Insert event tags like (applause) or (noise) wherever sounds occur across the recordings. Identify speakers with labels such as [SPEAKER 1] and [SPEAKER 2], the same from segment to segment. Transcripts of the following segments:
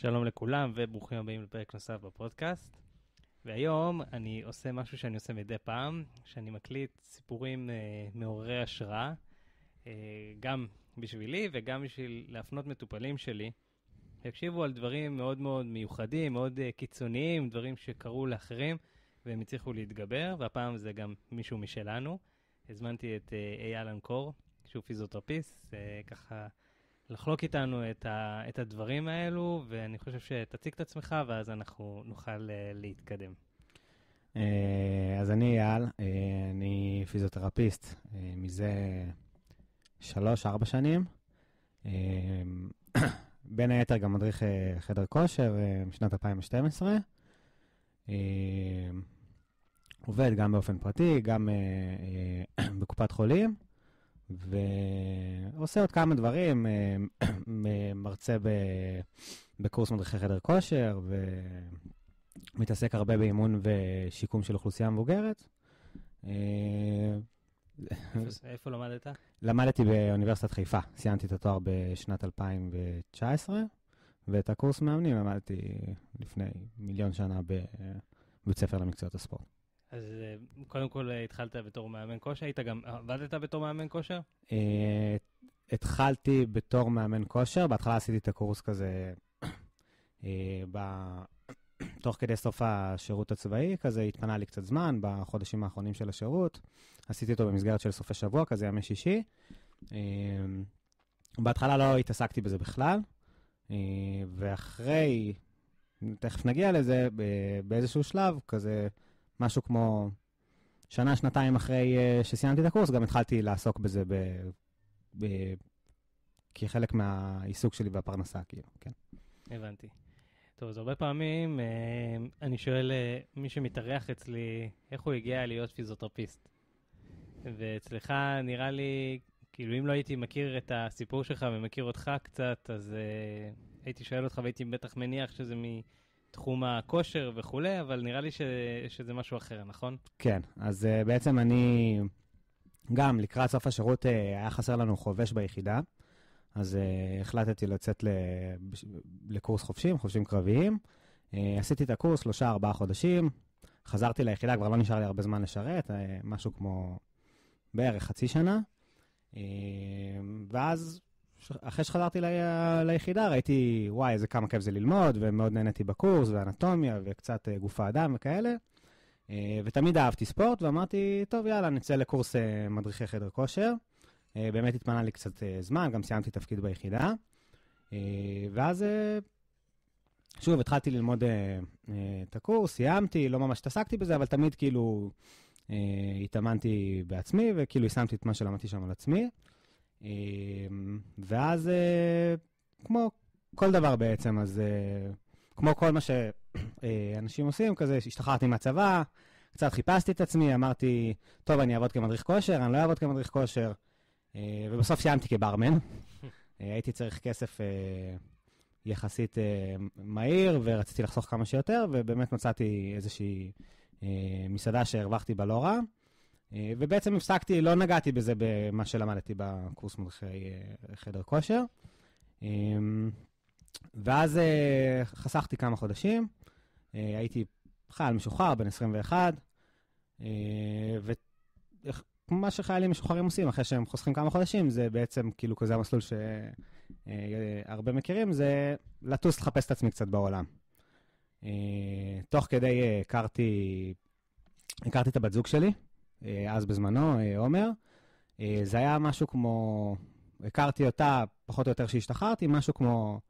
[SPEAKER 1] שלום לכולם וברוכים הבאים לפרק נוסף בפודקאסט. והיום אני עושה משהו שאני עושה מדי פעם, שאני מקליט סיפורים אה, מעוררי השראה, אה, גם בשבילי וגם בשביל להפנות מטופלים שלי. תקשיבו על דברים מאוד מאוד מיוחדים, מאוד אה, קיצוניים, דברים שקרו לאחרים והם הצליחו להתגבר, והפעם זה גם מישהו משלנו. הזמנתי את אה, אייל אנקור, שהוא פיזיותרפיסט, אה, ככה... לחלוק איתנו את, ה, את הדברים האלו, ואני חושב שתציג את עצמך, ואז אנחנו נוכל אה, להתקדם.
[SPEAKER 2] אה, אז אני אייל, אה, אני פיזיותרפיסט מזה שלוש-ארבע שנים. (clears throat) בין היתר גם מדריך חדר כושר משנת 2012. עובד גם באופן פרטי, גם (clears throat) בקופת חולים. ועושה עוד כמה דברים, אה, (coughs) מרצה ב... בקורס מדריכי חדר כושר, ומתעסק הרבה באימון ושיקום של אוכלוסייה מבוגרת. אה, איפה למדת? למדתי באוניברסיטת חיפה, סיימתי את התואר בשנת 2019, ואת הקורס מאמנים למדתי לפני מיליון שנה בבית ספר למקצועות הספורט.
[SPEAKER 1] אז אה, קודם כל אה, התחלת בתור מאמן כושר, היית גם, עבדת בתור מאמן כושר?
[SPEAKER 2] אה, התחלתי בתור מאמן כושר, בהתחלה עשיתי את הקורס כזה, תוך כדי סוף השירות הצבאי, כזה התפנה לי קצת זמן בחודשים האחרונים של השירות, עשיתי אותו במסגרת של סופי שבוע, כזה ימי שישי. בהתחלה לא התעסקתי בזה בכלל, ואחרי, תכף נגיע לזה, באיזשהו שלב, כזה משהו כמו שנה, שנתיים אחרי uh, שסיימתי את הקורס, גם התחלתי לעסוק בזה ב... ב... כחלק מהעיסוק שלי והפרנסה, כאילו, כן.
[SPEAKER 1] הבנתי. טוב, אז הרבה פעמים uh, אני שואל uh, מי שמתארח אצלי, איך הוא הגיע להיות פיזיותרפיסט? ואצלך נראה לי, כאילו, אם לא הייתי מכיר את הסיפור שלך ומכיר אותך קצת, אז uh, הייתי שואל אותך והייתי בטח מניח שזה מ, תחום הכושר וכולי, אבל נראה לי ש, שזה משהו אחר, נכון?
[SPEAKER 2] כן, אז uh, בעצם אני, גם לקראת סוף השירות uh, היה חסר לנו חובש ביחידה, אז uh, החלטתי לצאת ל, לקורס חובשים, חובשים קרביים. Uh, עשיתי את הקורס שלושה, ארבעה חודשים, חזרתי ליחידה, כבר לא נשאר לי הרבה זמן לשרת, uh, משהו כמו בערך חצי שנה, uh, ואז אחרי שחזרתי לי, ליחידה ראיתי, וואי, איזה כמה כיף זה ללמוד, ומאוד נהניתי בקורס, ואנטומיה, וקצת אה, גוף האדם וכאלה. אה, ותמיד אהבתי ספורט, ואמרתי, טוב, יאללה, נצא לקורס אה, מדריכי חדר כושר. באמת התפנה לי קצת זמן, גם סיימתי תפקיד ביחידה. ואז, שוב, התחלתי ללמוד את הקורס, סיימתי, לא ממש התעסקתי בזה, אבל תמיד כאילו התאמנתי בעצמי, וכאילו יישמתי את מה שלמדתי שם על עצמי. אמ, ואז אה, כמו כל דבר בעצם, אז אה, כמו כל מה שאנשים עושים, כזה השתחררתי מהצבא, קצת חיפשתי את עצמי, אמרתי, טוב, אני אעבוד כמדריך כושר, אני לא אעבוד כמדריך כושר, אה, ובסוף סיימתי כברמן. (laughs) הייתי צריך כסף יחסית מהיר, ורציתי לחסוך כמה שיותר, ובאמת מצאתי איזושהי מסעדה שהרווחתי בה לא רע. אה, ובעצם הפסקתי, לא נגעתי בזה במה שלמדתי בקורס מונחי אה, חדר כושר. אה, ואז חסכתי כמה חודשים, הייתי חייל משוחרר, בן 21, ומה שחיילים משוחררים עושים אחרי שהם חוסכים כמה חודשים, זה בעצם כאילו כזה המסלול שהרבה מכירים, זה לטוס לחפש את עצמי קצת בעולם. תוך כדי הכרתי, הכרתי את הבת זוג שלי, אה, אז בזמנו, אה, עומר. אה, זה היה משהו כמו, הכרתי אותה פחות או יותר כשהשתחררתי, משהו כמו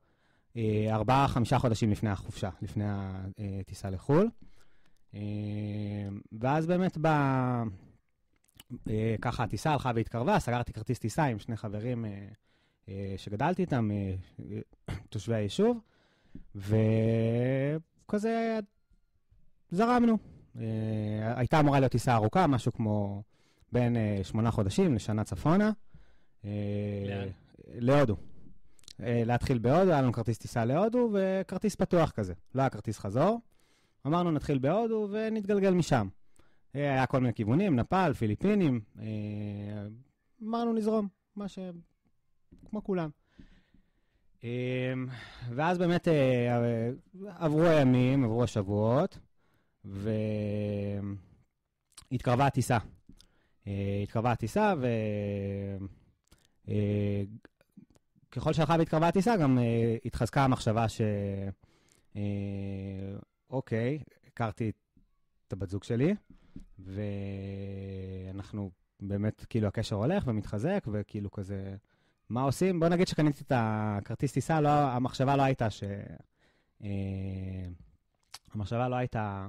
[SPEAKER 2] ארבעה, חמישה חודשים לפני החופשה, לפני הטיסה לחו"ל. ואז באמת ב... ככה הטיסה הלכה והתקרבה, סגרתי כרטיס טיסה עם שני חברים שגדלתי איתם, תושבי היישוב, וכזה זרמנו. אה, הייתה אמורה להיות טיסה ארוכה, משהו כמו בין אה, שמונה חודשים לשנה צפונה. אה, לאן? להודו. להתחיל בהודו, היה לנו כרטיס טיסה להודו וכרטיס פתוח כזה, לא היה כרטיס חזור. אמרנו נתחיל בהודו ונתגלגל משם. היה כל מיני כיוונים, נפאל, פיליפינים, אמרנו נזרום, מה ש... כמו כולם. ואז באמת עברו הימים, עברו השבועות, והתקרבה הטיסה. אה, התקרבה הטיסה, וככל אה, שהלכה והתקרבה הטיסה, גם אה, התחזקה המחשבה ש... אוקיי, הכרתי את הבת זוג שלי, ואנחנו באמת, כאילו, הקשר הולך ומתחזק, וכאילו כזה, מה עושים? בוא נגיד שקניתי את הכרטיס טיסה, לא, המחשבה לא הייתה ש... אה, המחשבה לא הייתה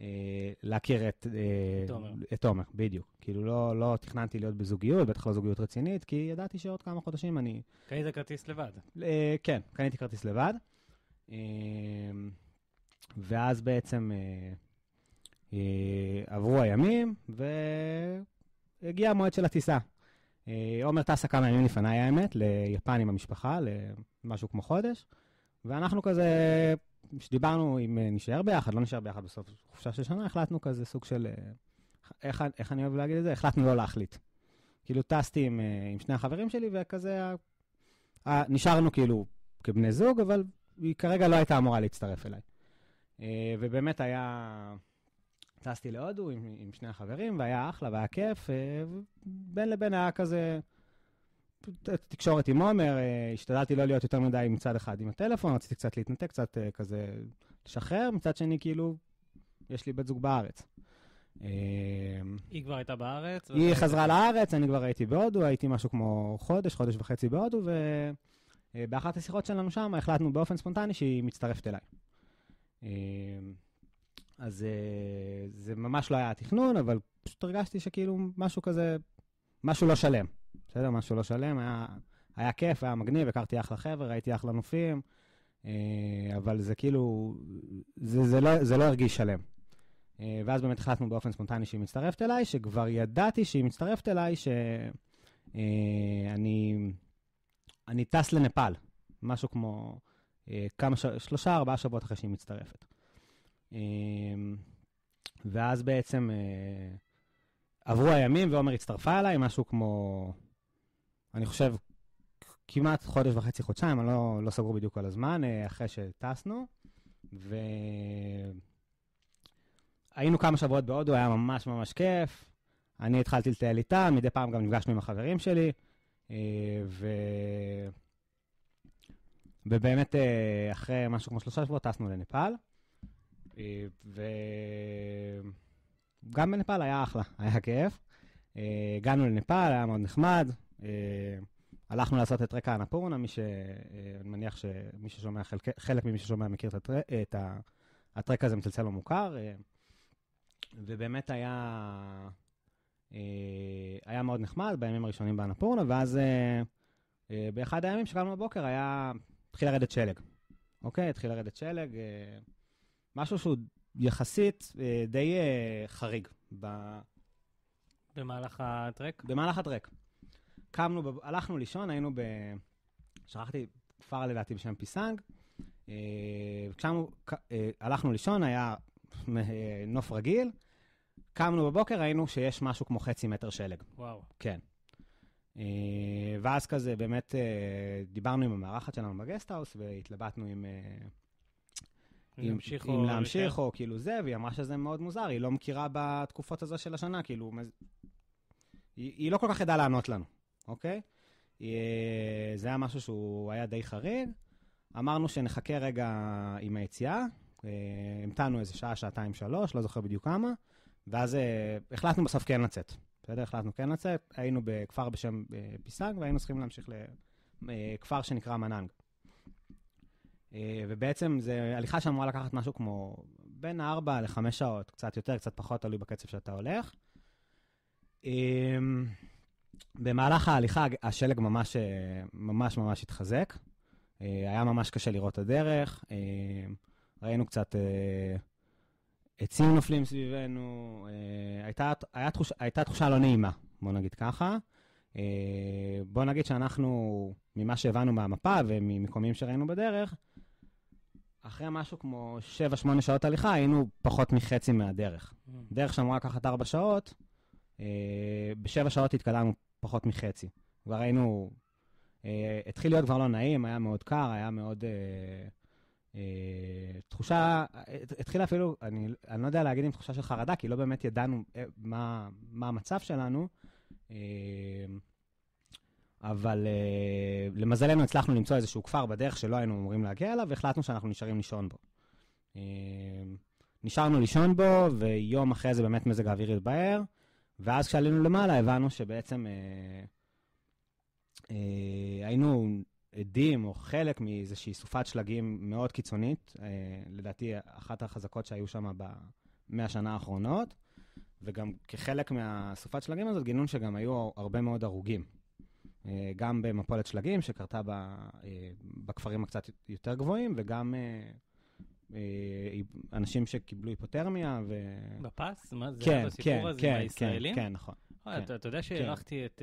[SPEAKER 2] אה, להכיר את תומר. אה, את תומר, בדיוק. כאילו לא, לא תכננתי להיות בזוגיות, בטח לא זוגיות רצינית, כי ידעתי שעוד כמה חודשים אני...
[SPEAKER 1] קנית כרטיס לבד.
[SPEAKER 2] אה, כן, קניתי כרטיס לבד. ואז בעצם עברו הימים, והגיע המועד של הטיסה. עומר טסה כמה ימים לפניי, האמת, ליפן עם המשפחה, למשהו כמו חודש, ואנחנו כזה כשדיברנו אם אה, נשאר ביחד, לא נשאר ביחד בסוף חופשה של שנה, החלטנו כזה סוג של, אה, איך, איך אני אוהב להגיד את זה? החלטנו לא להחליט. כאילו טסתי עם, אה, עם שני החברים שלי, וכזה, נשארנו כאילו כבני זוג, אבל היא כרגע לא הייתה אמורה להצטרף אליי. ובאמת היה, טסתי להודו עם, עם שני החברים, והיה אחלה והיה כיף, ובין לבין היה כזה... תקשורת עם עומר, אה, השתדלתי לא להיות יותר מדי מצד אחד עם הטלפון, רציתי קצת להתנתק, קצת אה, כזה לשחרר, מצד שני, כאילו, יש לי בת זוג בארץ. אה, היא
[SPEAKER 1] כבר הייתה בארץ? היא חזרה לארץ,
[SPEAKER 2] אני כבר הייתי בהודו, הייתי משהו כמו חודש, חודש וחצי בהודו, ובאחת השיחות שלנו שם החלטנו באופן ספונטני שהיא מצטרפת אליי. אז זה ממש לא היה התכנון, אבל פשוט הרגשתי שכאילו משהו כזה, משהו לא שלם. בסדר, משהו לא שלם, היה, היה כיף, היה מגניב, הכרתי אחלה חבר'ה, ראיתי אחלה נופים, אה, אבל זה כאילו, זה, זה, לא, זה לא הרגיש שלם. אה, ואז באמת החלטנו באופן ספונטני שהיא מצטרפת אליי, שכבר ידעתי שהיא מצטרפת אליי, שאני אה, אני טס לנפאל, משהו כמו כמה, שלושה, ארבעה שבועות אחרי שהיא מצטרפת. ואז בעצם עברו הימים ועומר הצטרפה אליי, משהו כמו אני חושב, כמעט חודש וחצי, חודשיים, אני לא, לא סגור בדיוק על הזמן, אה, אחרי שטסנו, והיינו כמה שבועות בהודו, היה ממש ממש כיף. אני התחלתי לטייל איתה, מדי פעם גם נפגשנו עם החברים שלי, אה, ו... ובאמת, אה, אחרי משהו כמו שלושה שבועות טסנו לנפאל, וגם בנפאל היה אחלה, (laughs) היה כיף. הגענו לנפאל, היה מאוד נחמד, אה, הלכנו לעשות את רקע אנפורנה, מי ש... אה, אני מניח שמי ששומע, חלק, חלק ממי ששומע מכיר את, הטר... אה, את ה... הטרק הזה מצלצל לא מוכר, ובאמת היה... היה מאוד נחמד בימים הראשונים באנפורנה, ואז באחד הימים שקמנו בבוקר היה... התחיל לרדת שלג. אוקיי, התחיל לרדת שלג, משהו שהוא יחסית די חריג. ב... במהלך הטרק? במהלך הטרק. קמנו, הלכנו לישון, היינו ב... שכחתי, כפר לדעתי בשם פיסנג. אה, כשאנו, אה, הלכנו לישון, היה אה, נוף רגיל. קמנו בבוקר, ראינו שיש משהו כמו חצי מטר שלג. וואו. כן. ואז כזה, באמת דיברנו עם המארחת שלנו בגסטהאוס, והתלבטנו עם... אם להמשיך, אם או, לא להמשיך או כאילו זה, והיא אמרה שזה מאוד מוזר, היא לא מכירה בתקופות הזו של השנה, כאילו, היא, היא לא כל כך ידעה לענות לנו. אוקיי? אה, זה היה משהו שהוא היה די חריג. אמרנו שנחכה רגע עם היציאה, אה, המתנו איזה שעה, שעתיים, שלוש, לא זוכר בדיוק כמה, ואז אה, החלטנו בסוף כן לצאת. בסדר? החלטנו כן לצאת, היינו בכפר בשם פיסנג, והיינו צריכים להמשיך לכפר שנקרא מנאנג. ובעצם זו הליכה שאמורה לקחת משהו כמו בין 4 ל-5 שעות, קצת יותר, קצת פחות, תלוי בקצב שאתה הולך. במהלך ההליכה השלג ממש אה, ממש ממש התחזק. אה, היה ממש קשה לראות את הדרך. אה, ראינו קצת עצים נופלים סביבנו. הייתה, הייתה, תחוש, הייתה תחושה לא נעימה, בוא נגיד ככה. בוא נגיד שאנחנו, ממה שהבנו מהמפה וממקומים שראינו בדרך, אחרי משהו כמו 7-8 שעות הליכה, היינו פחות מחצי מהדרך. Mm. דרך שאמורה לקחת 4 שעות, בשבע שעות התקדמנו פחות מחצי. כבר היינו... אה, התחיל להיות כבר לא נעים, היה מאוד קר, היה מאוד... אה, אה, תחושה, אה, התחילה אפילו, אני, אני לא יודע להגיד אם תחושה של חרדה, כי לא באמת ידענו אה, מה, מה המצב שלנו, אה, אבל אה, למזלנו הצלחנו למצוא איזשהו כפר בדרך שלא היינו אמורים להגיע אליו, והחלטנו שאנחנו נשארים לישון בו. אה, נשארנו לישון בו, ויום אחרי זה באמת מזג האוויר התבהר. ואז כשעלינו למעלה, הבנו שבעצם אה, אה, היינו עדים או חלק מאיזושהי סופת שלגים מאוד קיצונית, אה, לדעתי אחת החזקות שהיו שם במאה השנה האחרונות, וגם כחלק מהסופת שלגים הזאת גילינו שגם היו הרבה מאוד הרוגים. אה, גם במפולת שלגים שקרתה ב, אה, בכפרים הקצת יותר גבוהים, וגם... אה, אנשים שקיבלו היפותרמיה ו... בפס? מה זה? כן, כן, כן, כן, נכון. אה, אתה יודע כן. שהערכתי
[SPEAKER 1] אה, את...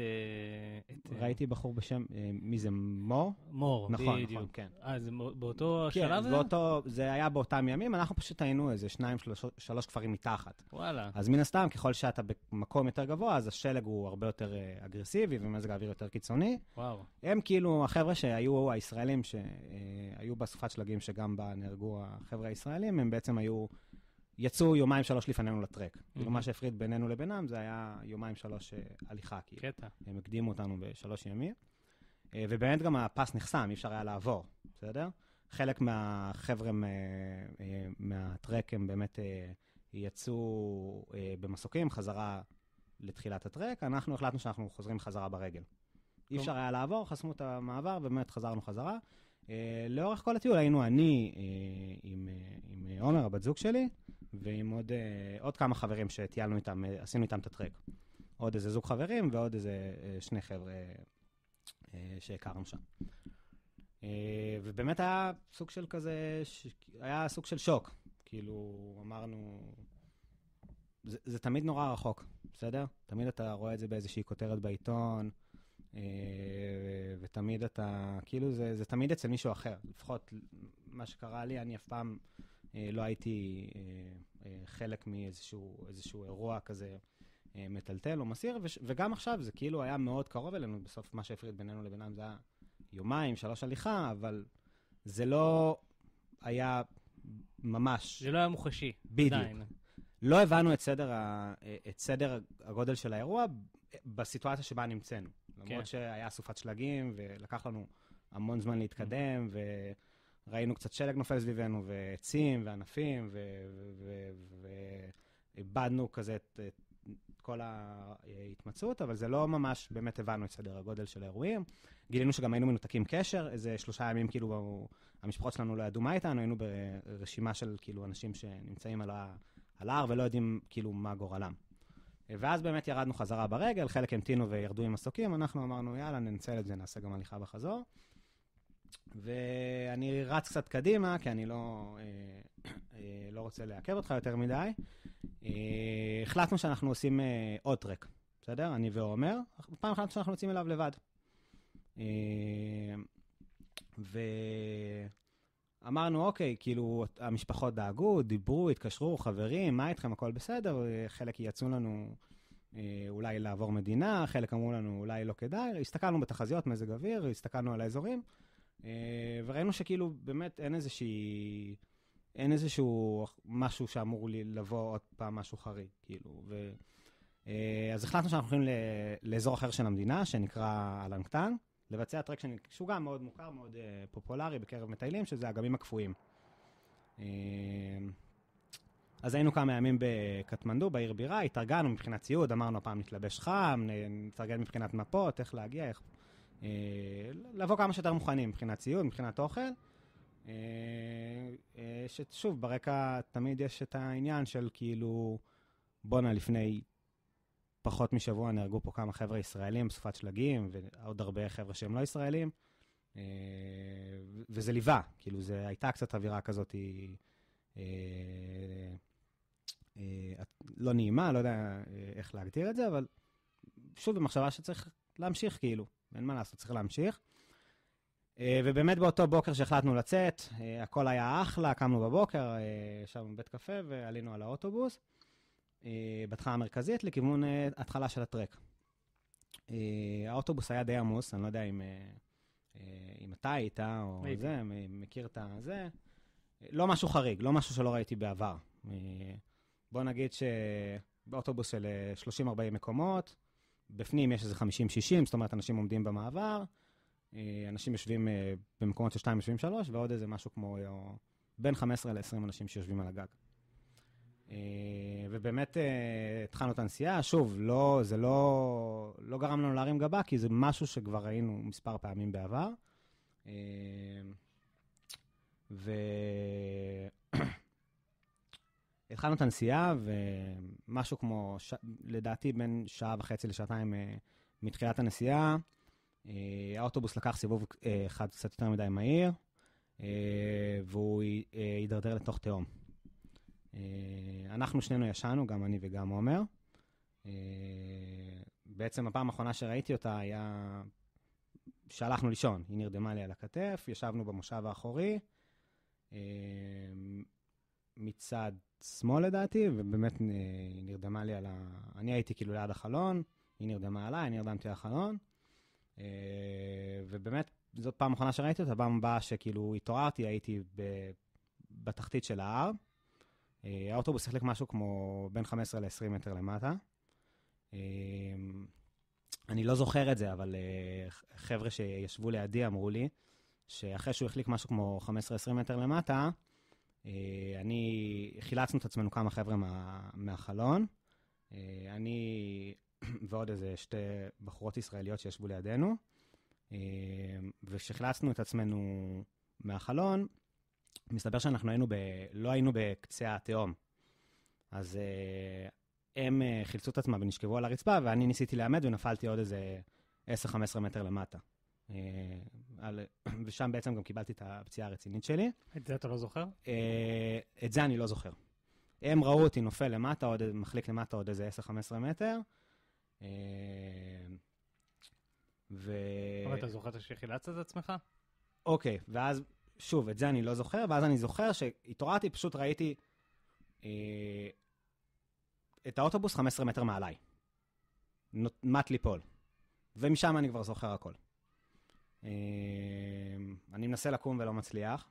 [SPEAKER 1] ראיתי
[SPEAKER 2] בחור בשם, אה, מי זה, מור? מור, נכון, נכון, בדיוק.
[SPEAKER 1] כן. אה, זה באותו שלב? כן, באותו,
[SPEAKER 2] זה היה באותם ימים, אנחנו פשוט היינו איזה שניים, שלוש כפרים מתחת. וואלה. אז מן הסתם, ככל שאתה במקום יותר גבוה, אז השלג הוא הרבה יותר אגרסיבי ומזג האוויר יותר קיצוני. וואו. הם כאילו החבר'ה שהיו הישראלים, שהיו באספת שלגים, שגם בה נהרגו החבר'ה הישראלים, הם בעצם היו... יצאו יומיים שלוש לפנינו לטרק. Mm-hmm. מה שהפריד בינינו לבינם זה היה יומיים שלוש אה, הליכה, כאילו. קטע. הם הקדימו אותנו בשלוש ימים. אה, ובאמת גם הפס נחסם, אי אפשר היה לעבור, בסדר? חלק מהחבר'ה אה, מהטרק הם באמת יצאו במסוקים חזרה לתחילת הטרק, אנחנו החלטנו שאנחנו חוזרים חזרה ברגל. אי אפשר היה לעבור, חסמו את המעבר, ובאמת חזרנו חזרה. לאורך כל הטיול היינו אני עם, עם עומר, הבת זוג שלי, ועם עוד, uh, עוד כמה חברים שטיילנו איתם, אה, עשינו איתם את הטרק. עוד איזה זוג חברים ועוד איזה אה, שני חבר'ה uh, שהכרנו שם. Uh, ובאמת היה סוג של כזה, ש... היה סוג של שוק. כאילו, אמרנו, זה, זה תמיד נורא רחוק, בסדר? תמיד אתה רואה את זה באיזושהי כותרת בעיתון, ותמיד אתה, כאילו, זה, זה תמיד אצל מישהו אחר. לפחות מה שקרה לי, אני אף פעם... אה, לא הייתי אה, אה, חלק מאיזשהו אירוע כזה מטלטל או מסעיר, וגם עכשיו זה כאילו היה מאוד קרוב אלינו, בסוף מה שהפריד בינינו לבינם זה היה יומיים, שלוש הליכה, אבל זה לא היה ממש... זה לא היה מוחשי, בדיוק. עדיין. לא הבנו את סדר, ה, את סדר הגודל של האירוע בסיטואציה שבה נמצאנו. כן. למרות שהיה אסופת שלגים, ולקח לנו המון זמן להתקדם, mm-hmm. ו... ראינו קצת שלג נופל סביבנו, ועצים, וענפים, ואיבדנו כזה את, את כל ההתמצאות, אבל זה לא ממש באמת הבנו את סדר הגודל של האירועים. גילינו שגם היינו מנותקים קשר, איזה שלושה ימים, כאילו, המשפחות שלנו לא ידעו מה איתנו, היינו ברשימה של כאילו אנשים שנמצאים על, על ההר ולא יודעים כאילו מה גורלם. ואז באמת ירדנו חזרה ברגל, חלק המתינו וירדו עם מסוקים, אנחנו אמרנו, יאללה, ננצל את זה, נעשה גם הליכה בחזור. ואני רץ קצת קדימה, כי אני לא, אה, אה, לא רוצה לעכב אותך יותר מדי. אה, החלטנו שאנחנו עושים אה, עוד טרק, בסדר? אני ועומר. פעם החלטנו שאנחנו יוצאים אליו לבד. אה, ואמרנו, אוקיי, כאילו, המשפחות דאגו, דיברו, התקשרו, חברים, מה איתכם, הכל בסדר? חלק יצאו לנו... אה, אולי לעבור מדינה, חלק אמרו לנו אולי לא כדאי, הסתכלנו בתחזיות מזג אוויר, הסתכלנו על האזורים, אה, וראינו שכאילו, באמת אין איזושהי... אין איזשהו משהו שאמור לי לבוא עוד פעם משהו חריג, כאילו. ו... אה, אז החלטנו שאנחנו הולכים לאזור אחר של המדינה, שנקרא אלנקטן, לבצע טרק שהוא גם מאוד מוכר, מאוד אה, פופולרי בקרב מטיילים, שזה אגמים הקפואים. אז היינו כמה ימים בקטמנדו, בעיר בירה, התארגנו מבחינת ציוד, אמרנו הפעם נתלבש חם, נתארגן מבחינת מפות, איך להגיע, איך לבוא כמה שיותר מוכנים מבחינת ציוד, מבחינת אוכל. אה, אה, ששוב, ברקע תמיד יש את העניין של כאילו, בואנה, לפני פחות משבוע נהרגו פה כמה חבר'ה ישראלים, סופת שלגים, ועוד הרבה חבר'ה שהם לא ישראלים, אה, וזה ליווה, כאילו, זו הייתה קצת אווירה כזאת היא, לא נעימה, לא יודע איך להגדיר את זה, אבל שוב, במחשבה שצריך להמשיך, כאילו. אין מה לעשות, צריך להמשיך. אה, ובאמת באותו בוקר שהחלטנו לצאת, אה, הכל היה אחלה, קמנו בבוקר, אה, ישבנו בבית קפה ועלינו על האוטובוס, בתחנה המרכזית לכיוון התחלה של הטרק. האוטובוס היה די עמוס, אני לא יודע אם, אם אתה היית או הייתי. זה, מכיר את זה. לא משהו חריג, לא משהו שלא ראיתי בעבר. בוא נגיד שבאוטובוס של 30-40 מקומות, בפנים יש איזה 50-60, זאת אומרת, אנשים עומדים במעבר, אה, אנשים יושבים אה, במקומות של 2 יושבים 3, ועוד איזה משהו כמו אה, בין 15 ל-20 אנשים שיושבים על הגג. ובאמת התחלנו את הנסיעה, שוב, לא, זה לא, לא גרם לנו להרים גבה, כי זה משהו שכבר ראינו מספר פעמים בעבר. ו... התחלנו את הנסיעה, ומשהו כמו, ש... לדעתי, בין שעה וחצי לשעתיים אה, מתחילת הנסיעה, אה, האוטובוס לקח סיבוב אה, אחד קצת יותר מדי מהיר, והוא הידרדר לתוך תהום. אנחנו שנינו ישנו, גם אני וגם עומר. בעצם הפעם האחרונה שראיתי אותה היה שהלכנו לישון. היא נרדמה לי על הכתף, ישבנו במושב האחורי. מצד שמאל לדעתי, ובאמת היא נרדמה לי על ה... אני הייתי כאילו ליד החלון, היא נרדמה עליי, אני נרדמתי על החלון, אה, ובאמת, זאת פעם אחרונה שראיתי אותה, פעם הבאה שכאילו התעוררתי, הייתי ב... בתחתית של ההר. אה, האוטובוס החליק משהו כמו בין 15 ל-20 מטר למטה. אה, אני לא זוכר את זה, אבל חבר'ה שישבו לידי אמרו לי, שאחרי שהוא החליק משהו כמו 15-20 מטר למטה, אה, אני, חילצנו את עצמנו כמה חבר'ה מה, מהחלון. אה, אני (clears throat) ועוד איזה שתי בחורות ישראליות שישבו לידינו, אה, וכשחילצנו את עצמנו מהחלון, מסתבר שאנחנו היינו ב... לא היינו בקצה התהום. אז הם חילצו את עצמם ונשכבו על הרצפה, ואני ניסיתי לעמד ונפלתי עוד איזה 10-15 מטר למטה. על, (clears throat) ושם בעצם גם קיבלתי את הפציעה הרצינית שלי. את זה אתה לא זוכר? אה, את זה אני לא זוכר. הם ראו אותי נופל למטה, עוד מחליק למטה עוד איזה 10-15 מטר. אה, ו... אבל אתה זוכר שחילצת את עצמך? אוקיי, okay, ואז, שוב, את זה אני לא זוכר, ואז אני זוכר שהתעוררתי, פשוט ראיתי אה, את האוטובוס 15 מטר מעליי. מט ליפול. ומשם אני כבר זוכר הכל. אה, אני מנסה לקום ולא מצליח.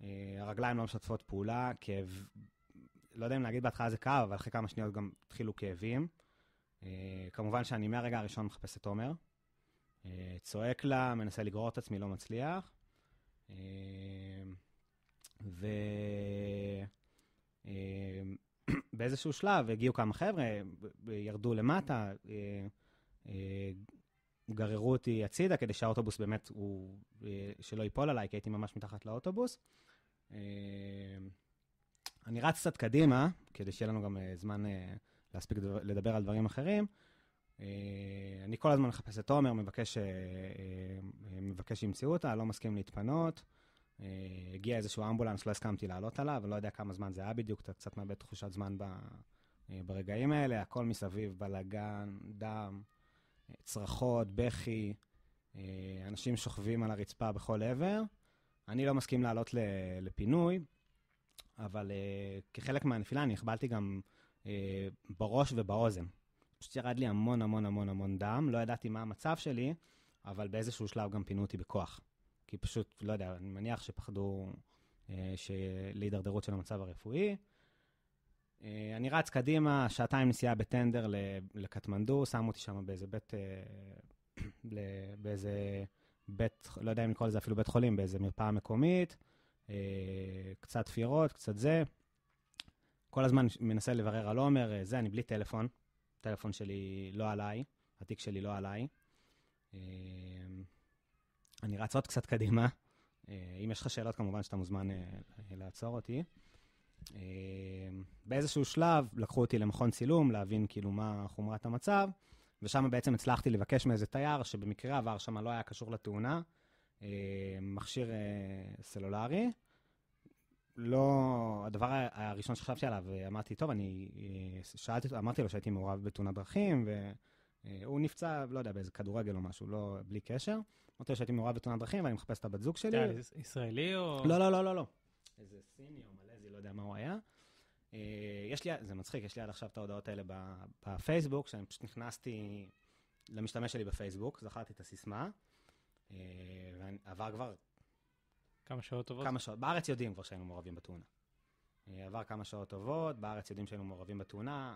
[SPEAKER 2] אה, הרגליים לא משתפות פעולה, כאב... לא יודע אם להגיד בהתחלה זה כאב, אבל אחרי כמה שניות גם התחילו כאבים. אה, כמובן שאני מהרגע הראשון מחפש את עומר. צועק לה, מנסה לגרור את עצמי, לא מצליח. ובאיזשהו (clears throat) שלב הגיעו כמה חבר'ה, ירדו למטה, גררו אותי הצידה כדי שהאוטובוס באמת הוא, אה, שלא ייפול עליי, כי הייתי ממש מתחת לאוטובוס. אה, אני רץ קצת קדימה, כדי שיהיה לנו גם אה, זמן להספיק לדבר על דברים אחרים. אני כל הזמן מחפש את תומר, מבקש, מבקש שימצאו אותה, לא מסכים להתפנות. הגיע איזשהו אמבולנס, לא הסכמתי לעלות עליו, לא יודע כמה זמן זה היה בדיוק, אתה קצת מאבד תחושת זמן ברגעים האלה, הכל מסביב, בלאגן, דם. צרחות, בכי, אה, אנשים שוכבים על הרצפה בכל עבר. אני לא מסכים לעלות לפינוי, אבל אה, כחלק מהנפילה אני החבלתי גם אה, בראש ובאוזן. פשוט ירד לי המון המון המון המון דם, לא ידעתי מה המצב שלי, אבל באיזשהו שלב גם פינו אותי בכוח. כי פשוט, לא יודע, אני מניח שפחדו אה, להידרדרות של המצב הרפואי, אה, אני רץ קדימה, שעתיים נסיעה בטנדר לקטמנדו, שמו אותי שם באיזה בית, אה, (clears throat) באיזה בית, לא יודע אם לקרוא לזה אפילו בית חולים, באיזה מרפאה מקומית, אה, קצת תפירות, קצת זה. כל הזמן מנסה לברר על עומר, זה, אני בלי טלפון. הטלפון שלי לא עליי, התיק שלי לא עליי. אני רץ עוד קצת קדימה. אם יש לך שאלות, כמובן שאתה מוזמן לעצור אותי. אה, באיזשהו שלב לקחו אותי למכון צילום, להבין כאילו מה חומרת המצב, ושם בעצם הצלחתי לבקש מאיזה תייר, שבמקרה עבר שם לא היה קשור לתאונה, אה, מכשיר אה, סלולרי. לא, הדבר הראשון שחשבתי עליו, אמרתי, טוב, אני שאלתי, אמרתי לו שהייתי מעורב בתאונת דרכים, והוא נפצע, לא יודע, באיזה כדורגל או משהו, לא, בלי קשר. אמרתי לו שהייתי מעורב בתאונת דרכים, ואני מחפש את הבת זוג שלי. ישראלי או... לא, לא, לא, לא, לא. איזה סיני או לא יודע מה הוא היה. אה, יש לי, זה מצחיק, יש לי עד עכשיו את ההודעות האלה בפייסבוק, שאני פשוט נכנסתי למשתמש שלי בפייסבוק, זכרתי את הסיסמה, אה, ועבר כבר... כמה שעות טובות? כמה שעות, בארץ יודעים כבר שהיינו מעורבים בתאונה. אה, עבר כמה שעות טובות, בארץ יודעים שהיינו מעורבים בתאונה.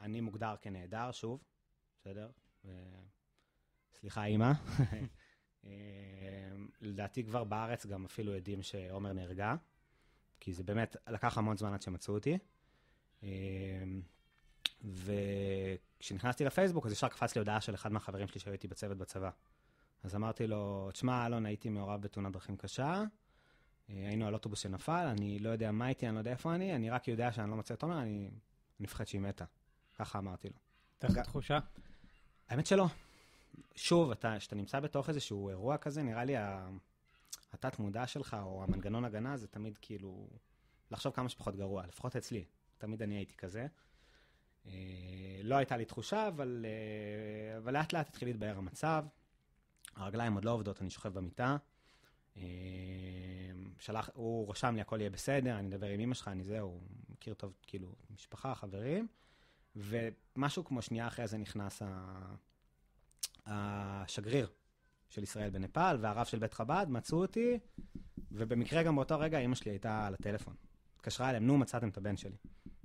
[SPEAKER 2] אני מוגדר כנעדר, שוב, בסדר? סליחה, אימא. (laughs) לדעתי כבר בארץ גם אפילו יודעים שעומר נהרגה. כי זה באמת לקח המון זמן עד שמצאו אותי. אמ, וכשנכנסתי לפייסבוק, אז ישר קפץ לי הודעה של אחד מהחברים שלי שהיו איתי בצוות בצבא. אז אמרתי לו, תשמע, אלון, הייתי מעורב בתאונת דרכים קשה, אה, היינו על אוטובוס שנפל, אני לא יודע מה הייתי, אני לא יודע איפה אני, אני רק יודע שאני לא מוצא את עומר, אני מפחד שהיא מתה. ככה אמרתי לו. איך התחושה? האמת שלא. שוב, כשאתה נמצא בתוך איזשהו אירוע כזה, נראה לי התת מודע שלך, או המנגנון הגנה, זה תמיד כאילו, לחשוב כמה שפחות גרוע, לפחות אצלי, תמיד אני הייתי כזה. אה, לא הייתה לי תחושה, אבל, אה, אבל לאט לאט התחיל להתבהר המצב. הרגליים עוד לא עובדות, אני שוכב במיטה. אה, שלח, הוא רשם לי, הכל יהיה בסדר, אני אדבר עם אמא שלך, אני זהו, מכיר טוב, כאילו, משפחה, חברים. ומשהו כמו שנייה אחרי זה נכנס השגריר של ישראל בנפאל, והרב של בית חב"ד מצאו אותי, ובמקרה גם באותו רגע אימא שלי הייתה על הטלפון. התקשרה אליהם, נו, מצאתם את הבן שלי.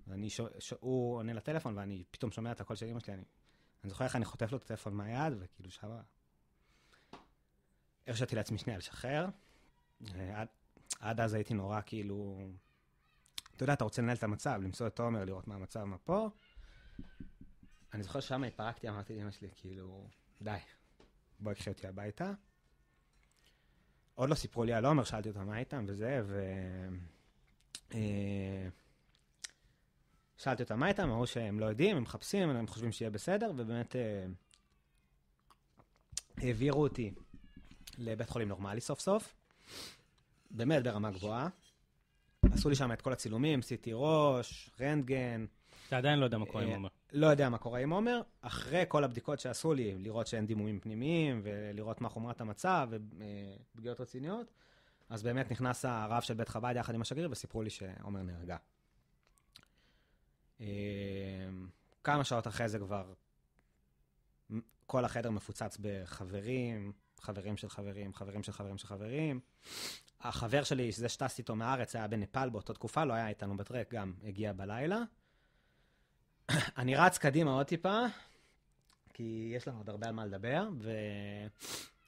[SPEAKER 2] ואני, ש... ש... הוא עונה לטלפון, ואני פתאום שומע את הקול של אימא שלי, אני, אני זוכר איך אני חוטף לו את הטלפון מהיד, וכאילו שם... הרשיתי לעצמי שנייה לשחרר. עד... אז הייתי נורא כאילו... אתה יודע, אתה רוצה לנהל את המצב, למצוא את תומר, לראות מה המצב, מה פה. אני זוכר ששם התפרקתי, אמרתי לאמא שלי, כאילו, די, בוא קחי אותי הביתה. עוד לא סיפרו לי על עומר, שאלתי אותם מה איתם וזה, ו... אה, שאלתי אותם מה איתם, אמרו שהם לא יודעים, הם מחפשים, הם חושבים שיהיה בסדר, ובאמת אה, העבירו אותי לבית חולים נורמלי סוף סוף, באמת ברמה גבוהה. עשו לי שם את כל הצילומים, CT ראש, רנטגן. אתה עדיין לא יודע מה קורה עם אה, עומר. לא יודע מה קורה עם עומר. אחרי כל הבדיקות שעשו לי, לראות שאין דימומים פנימיים, ולראות מה חומרת המצב, ופגיעות רציניות, אז באמת נכנס הרב של בית חב"ד יחד עם השגריר, וסיפרו לי שעומר נהרגה. אה, כמה שעות אחרי זה כבר כל החדר מפוצץ בחברים, חברים של חברים, חברים של חברים של חברים. החבר שלי, זה שטס איתו מהארץ, היה בנפאל באותה תקופה, לא היה איתנו בטרק, גם הגיע בלילה. (clears throat) אני רץ קדימה עוד טיפה, כי יש לנו עוד הרבה על מה לדבר,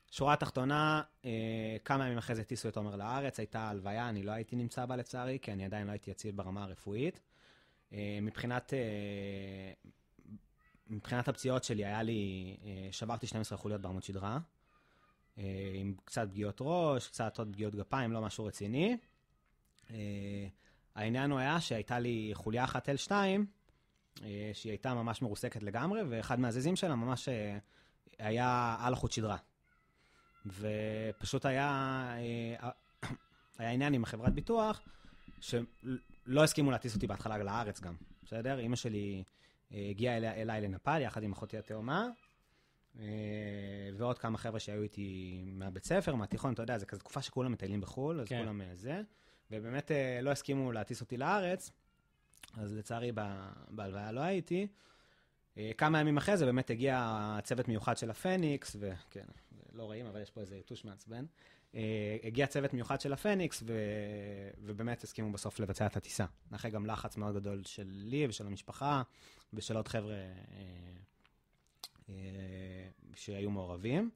[SPEAKER 2] ושורה התחתונה, אה, כמה ימים אחרי זה טיסו את עומר לארץ, הייתה הלוויה, אני לא הייתי נמצא בה לצערי, כי אני עדיין לא הייתי יציב ברמה הרפואית. אה, מבחינת, אה, מבחינת הפציעות שלי, היה לי, שברתי 12 חוליות בעמוד שדרה, עם קצת פגיעות ראש, קצת עוד פגיעות גפיים, לא משהו רציני. העניין הוא היה שהייתה לי חוליה אחת L2, אה, שהיא הייתה ממש מרוסקת לגמרי, ואחד מהזיזים שלה ממש אה, היה על החוט שדרה. ופשוט היה, אה, היה עניין עם החברת ביטוח, שלא הסכימו להטיס אותי בהתחלה לארץ גם, בסדר? אימא שלי הגיעה אליי, אליי לנפאל יחד עם אחותי התאומה, ועוד כמה חבר'ה שהיו איתי מהבית ספר, מהתיכון, אתה יודע, זה כזה תקופה שכולם מטיילים בחו"ל, אז כן. כולם זה. ובאמת לא הסכימו להטיס אותי לארץ, אז לצערי בהלוויה לא הייתי. אה, כמה ימים אחרי זה באמת הגיע צוות מיוחד של הפניקס, וכן, לא רואים, אבל יש פה איזה יתוש מעצבן. אה, הגיע צוות מיוחד של הפניקס, ו... ובאמת הסכימו בסוף לבצע את הטיסה. אחרי גם לחץ מאוד גדול שלי ושל המשפחה, ושל עוד חבר'ה אה, שהיו מעורבים.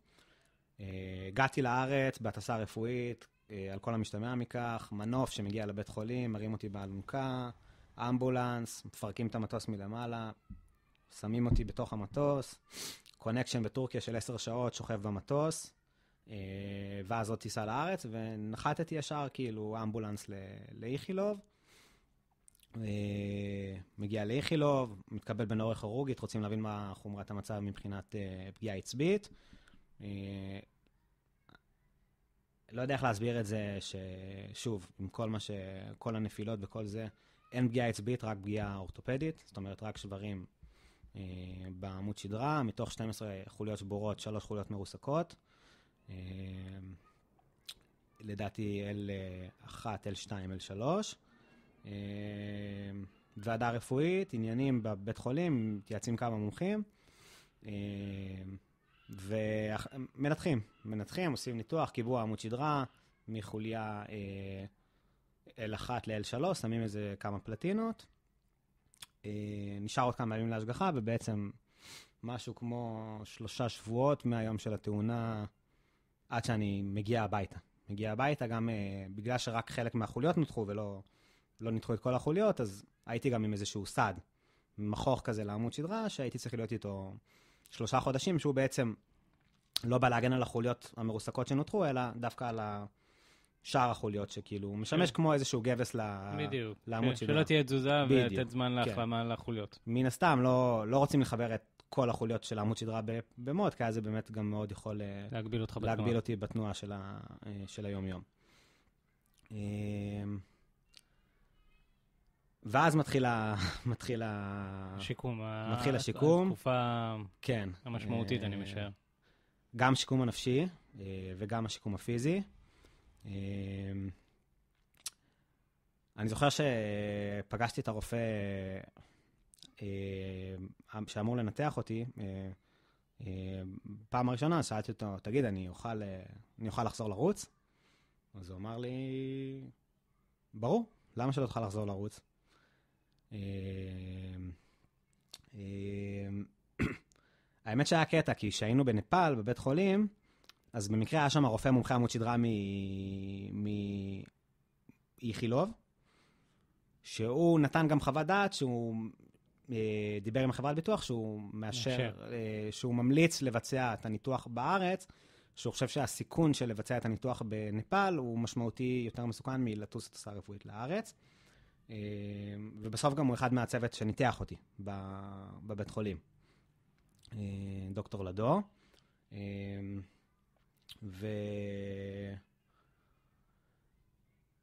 [SPEAKER 2] הגעתי לארץ בהטסה הרפואית, על כל המשתמע מכך, מנוף שמגיע לבית חולים, מרים אותי באלונקה. אמבולנס, מפרקים את המטוס מלמעלה, שמים אותי בתוך המטוס, קונקשן בטורקיה של עשר שעות, שוכב במטוס, אה, ואז עוד טיסה לארץ, ונחתתי ישר כאילו אמבולנס לאיכילוב. אה, מגיע לאיכילוב, מתקבל בנורי כירורגית, רוצים להבין מה חומרת המצב מבחינת אה, פגיעה עצבית. לא יודע איך להסביר את זה, ששוב, עם כל מה ש... כל הנפילות וכל זה, אין פגיעה עצבית, רק פגיעה אורתופדית, זאת אומרת, רק שברים אה, בעמוד שדרה, מתוך 12 חוליות שבורות, 3 חוליות מרוסקות. אה, לדעתי L1, L2, L3. אה, ועדה רפואית, עניינים בבית חולים, מתייעצים כמה מומחים. אה, ומנתחים, מנתחים, עושים ניתוח, קיבוע עמוד שדרה מחוליה... אה, L1 ל-L3, שמים איזה כמה פלטינות, אה, נשאר עוד כמה ימים להשגחה, ובעצם משהו כמו שלושה שבועות מהיום של התאונה עד שאני מגיע הביתה. מגיע הביתה גם אה, בגלל שרק חלק מהחוליות נותחו ולא לא ניתחו את כל החוליות, אז הייתי גם עם איזשהו סד, מכוח כזה לעמוד שדרה, שהייתי צריך להיות איתו שלושה חודשים, שהוא בעצם לא בא להגן על החוליות המרוסקות שנותחו, אלא דווקא על ה... שאר החוליות, שכאילו, הוא משמש כן. כמו איזשהו גבס ל... בדיוק. לעמוד כן, שדרה. שלא תהיה תזוזה ולתת זמן כן. להחלמה כן. לחוליות. מן הסתם, לא, לא רוצים לחבר את כל החוליות של עמוד שדרה במוד, כי אז זה באמת גם מאוד יכול... אה, להגביל אותך בתנועה. להגביל אותי בתנועה של, ה... אה, של היום-יום. אמ, ואז מתחיל, ה... (laughs) מתחיל, ה... שיקום, מתחיל השיקום. התקופה כן. המשמעותית, אני אה, משער. גם השיקום הנפשי וגם השיקום הפיזי. אמ, אני זוכר שפגשתי את הרופא אה, אמ, שאמור לנתח אותי, אה, אה, פעם הראשונה שאלתי אותו, תגיד, אני אוכל, אני אוכל לחזור לרוץ? אז הוא אמר לי, ברור, למה שלא תוכל לחזור לרוץ? אמ, (clears throat) האמת שהיה קטע, כי כשהיינו בנפאל, בבית חולים, אז במקרה היה שם רופא מומחה עמוד שדרה מאיכילוב, שהוא נתן גם חוות דעת שהוא אה, דיבר עם החברת ביטוח, שהוא מאשר, אה, שהוא ממליץ לבצע את הניתוח בארץ, שהוא חושב שהסיכון של לבצע את הניתוח בנפאל הוא משמעותי יותר מסוכן מלטוס את הסעה הרפואית לארץ. אה, ובסוף גם הוא אחד מהצוות שניתח אותי בבית חולים, אה, דוקטור לדור. אה, ו...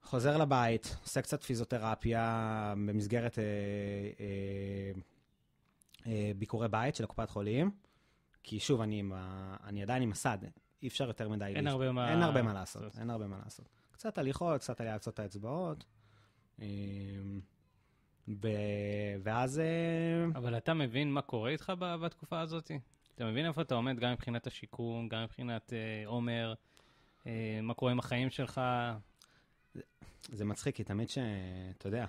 [SPEAKER 2] חוזר לבית, עושה קצת פיזיותרפיה במסגרת אה, אה, אה, ביקורי בית של הקופת חולים, כי שוב, אני, עם אני עדיין עם הסד, אי אפשר יותר מדי. אין, הרבה, מה... אין הרבה מה לעשות, זאת. אין הרבה מה לעשות. קצת הליכות, קצת עלייה קצת האצבעות. אה, ו... ואז... אה, אבל
[SPEAKER 1] אתה מבין מה קורה איתך בתקופה הזאת? אתה מבין איפה אתה עומד, גם מבחינת השיקום, גם מבחינת
[SPEAKER 2] אה, עומר, אה, מה קורה עם החיים שלך? זה, זה מצחיק, כי תמיד שאתה יודע,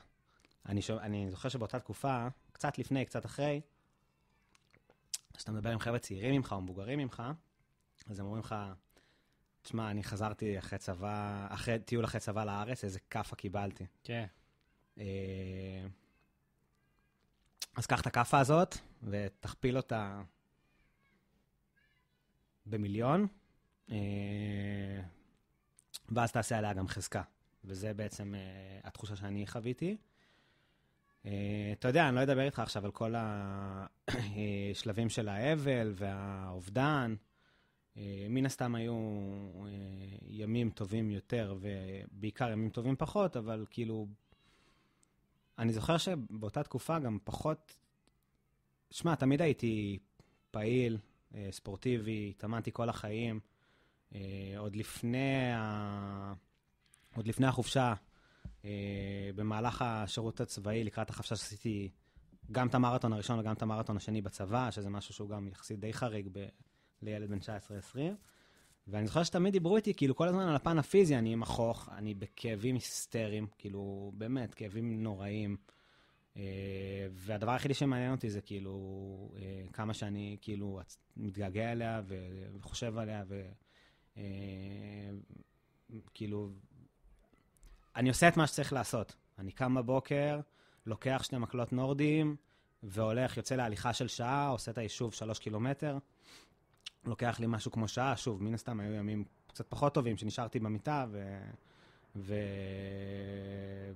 [SPEAKER 2] אני, שוב, אני זוכר שבאותה תקופה, קצת לפני, קצת אחרי, כשאתה מדבר עם חבר'ה צעירים ממך או מבוגרים ממך, אז הם אומרים לך, תשמע, אני חזרתי אחרי צבא, אחרי טיול אחרי צבא לארץ, איזה כאפה קיבלתי. כן. אה, אז קח את הכאפה הזאת ותכפיל אותה במיליון, אה, ואז תעשה עליה גם חזקה. וזה בעצם אה, התחושה שאני חוויתי. אה, אתה יודע, אני לא אדבר איתך עכשיו על כל השלבים של האבל והאובדן. מן הסתם היו ימים טובים יותר ובעיקר ימים טובים פחות, אבל כאילו, אני זוכר שבאותה תקופה גם פחות, שמע, תמיד הייתי פעיל, אה, ספורטיבי, התאמנתי כל החיים. אה, עוד לפני, ה... עוד לפני החופשה, אה, במהלך השירות הצבאי, לקראת החופשה שעשיתי גם את המרתון הראשון וגם את המרתון השני בצבא, שזה משהו שהוא גם יחסית די חריג ב... לילד בן 19-20. ואני זוכר שתמיד דיברו איתי, כאילו, כל הזמן על הפן הפיזי, אני מכוך, אני בכאבים היסטריים, כאילו, באמת, כאבים נוראים. אה, והדבר היחידי שמעניין אותי זה כאילו uh, כמה שאני כאילו מתגעגע אליה וחושב עליה וכאילו אה, uh, אני עושה את מה שצריך לעשות. אני קם בבוקר, לוקח שני מקלות נורדיים והולך, יוצא להליכה של שעה, עושה את היישוב שלוש קילומטר, לוקח לי משהו כמו שעה, שוב, מן הסתם היו ימים קצת פחות טובים שנשארתי במיטה ו... ו...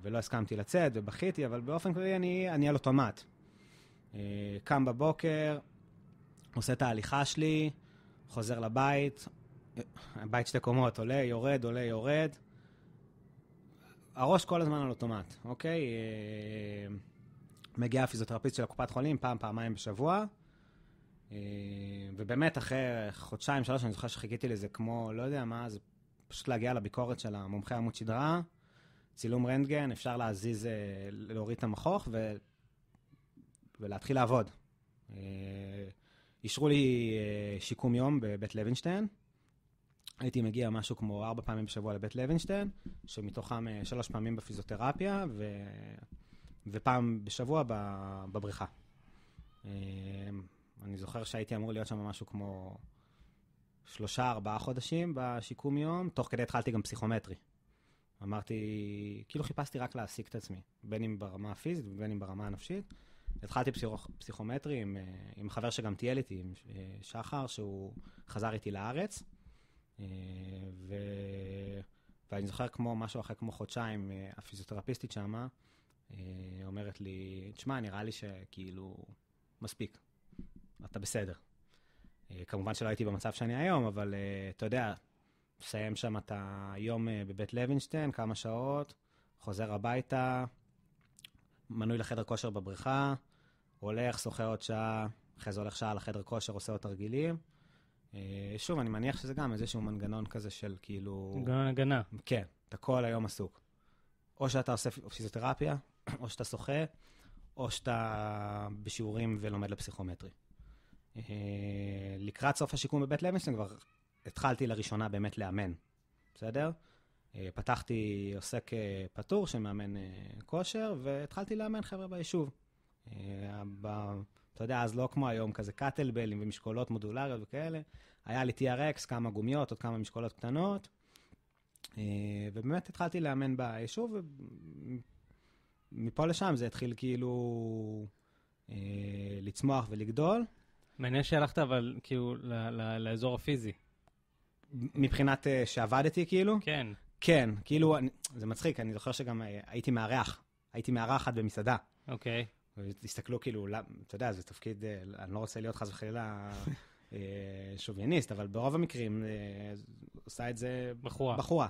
[SPEAKER 2] ולא הסכמתי לצאת ובכיתי, אבל באופן כללי אני, אני על אוטומט. אה, קם בבוקר, עושה את ההליכה שלי, חוזר לבית, בית שתי קומות, עולה, יורד, עולה, יורד. הראש כל הזמן על אוטומט, אוקיי? אה, מגיע הפיזיותרפיסט של הקופת חולים פעם, פעמיים בשבוע, אה, ובאמת, אחרי חודשיים, שלוש, אני זוכר שחיכיתי לזה כמו, לא יודע מה, זה פשוט להגיע לביקורת של המומחה עמוד שדרה, צילום רנטגן, אפשר להזיז, אה, להוריד את המכוך ו... ולהתחיל לעבוד. אה, אישרו לי אה, שיקום יום בבית לוינשטיין. הייתי מגיע משהו כמו ארבע פעמים בשבוע לבית לוינשטיין, שמתוכם שלוש פעמים בפיזיותרפיה ו... ופעם בשבוע בבריכה. אני זוכר שהייתי אמור להיות שם משהו כמו שלושה, ארבעה חודשים בשיקום יום, תוך כדי התחלתי גם פסיכומטרי. אמרתי, כאילו חיפשתי רק להעסיק את עצמי, בין אם ברמה הפיזית ובין אם ברמה הנפשית. התחלתי פסיכ... פסיכומטרי עם, אה, עם חבר שגם טייל איתי, עם אה, שחר, שהוא חזר איתי לארץ. אה, ו... ואני זוכר כמו משהו אחרי כמו חודשיים, הפיזיותרפיסטית שמה אומרת לי, תשמע, נראה לי שכאילו, מספיק, אתה בסדר. אה, כמובן שלא הייתי במצב שאני היום, אבל אה, אתה יודע, מסיים שם את היום אה, בבית לוינשטיין, כמה שעות, חוזר הביתה, מנוי לחדר כושר בבריכה, הולך, שוחה עוד שעה, אחרי זה הולך שעה לחדר כושר, עושה עוד תרגילים. שוב, אני מניח שזה גם איזשהו מנגנון כזה של כאילו... מנגנון הגנה. כן, אתה כל היום עסוק. או שאתה עושה פיזיותרפיה, (clears throat) או שאתה שוחה, או שאתה בשיעורים ולומד לפסיכומטרי. אה, לקראת סוף השיקום בבית לוינשטיין כבר התחלתי לראשונה באמת לאמן, בסדר? אה, פתחתי עוסק אה, פטור שמאמן כושר, והתחלתי לאמן חבר'ה ביישוב. ב... אתה יודע, אז לא כמו היום, כזה קאטלבלים ומשקולות מודולריות וכאלה. היה לי TRX, כמה גומיות, עוד כמה משקולות קטנות. ובאמת התחלתי לאמן ביישוב, ומפה לשם זה התחיל כאילו לצמוח ולגדול. מעניין שהלכת אבל כאילו לאזור הפיזי. מבחינת uh, שעבדתי כאילו? כן. כן, כאילו, אני, זה מצחיק, אני זוכר שגם אה, הייתי מארח, הייתי מארחת במסעדה. אוקיי. Okay. הסתכלו כאילו, לא, אתה יודע, זה תפקיד, אה, אני לא רוצה להיות חס וחלילה (laughs) שוביניסט, אבל ברוב המקרים עושה את זה בחורה. בחורה.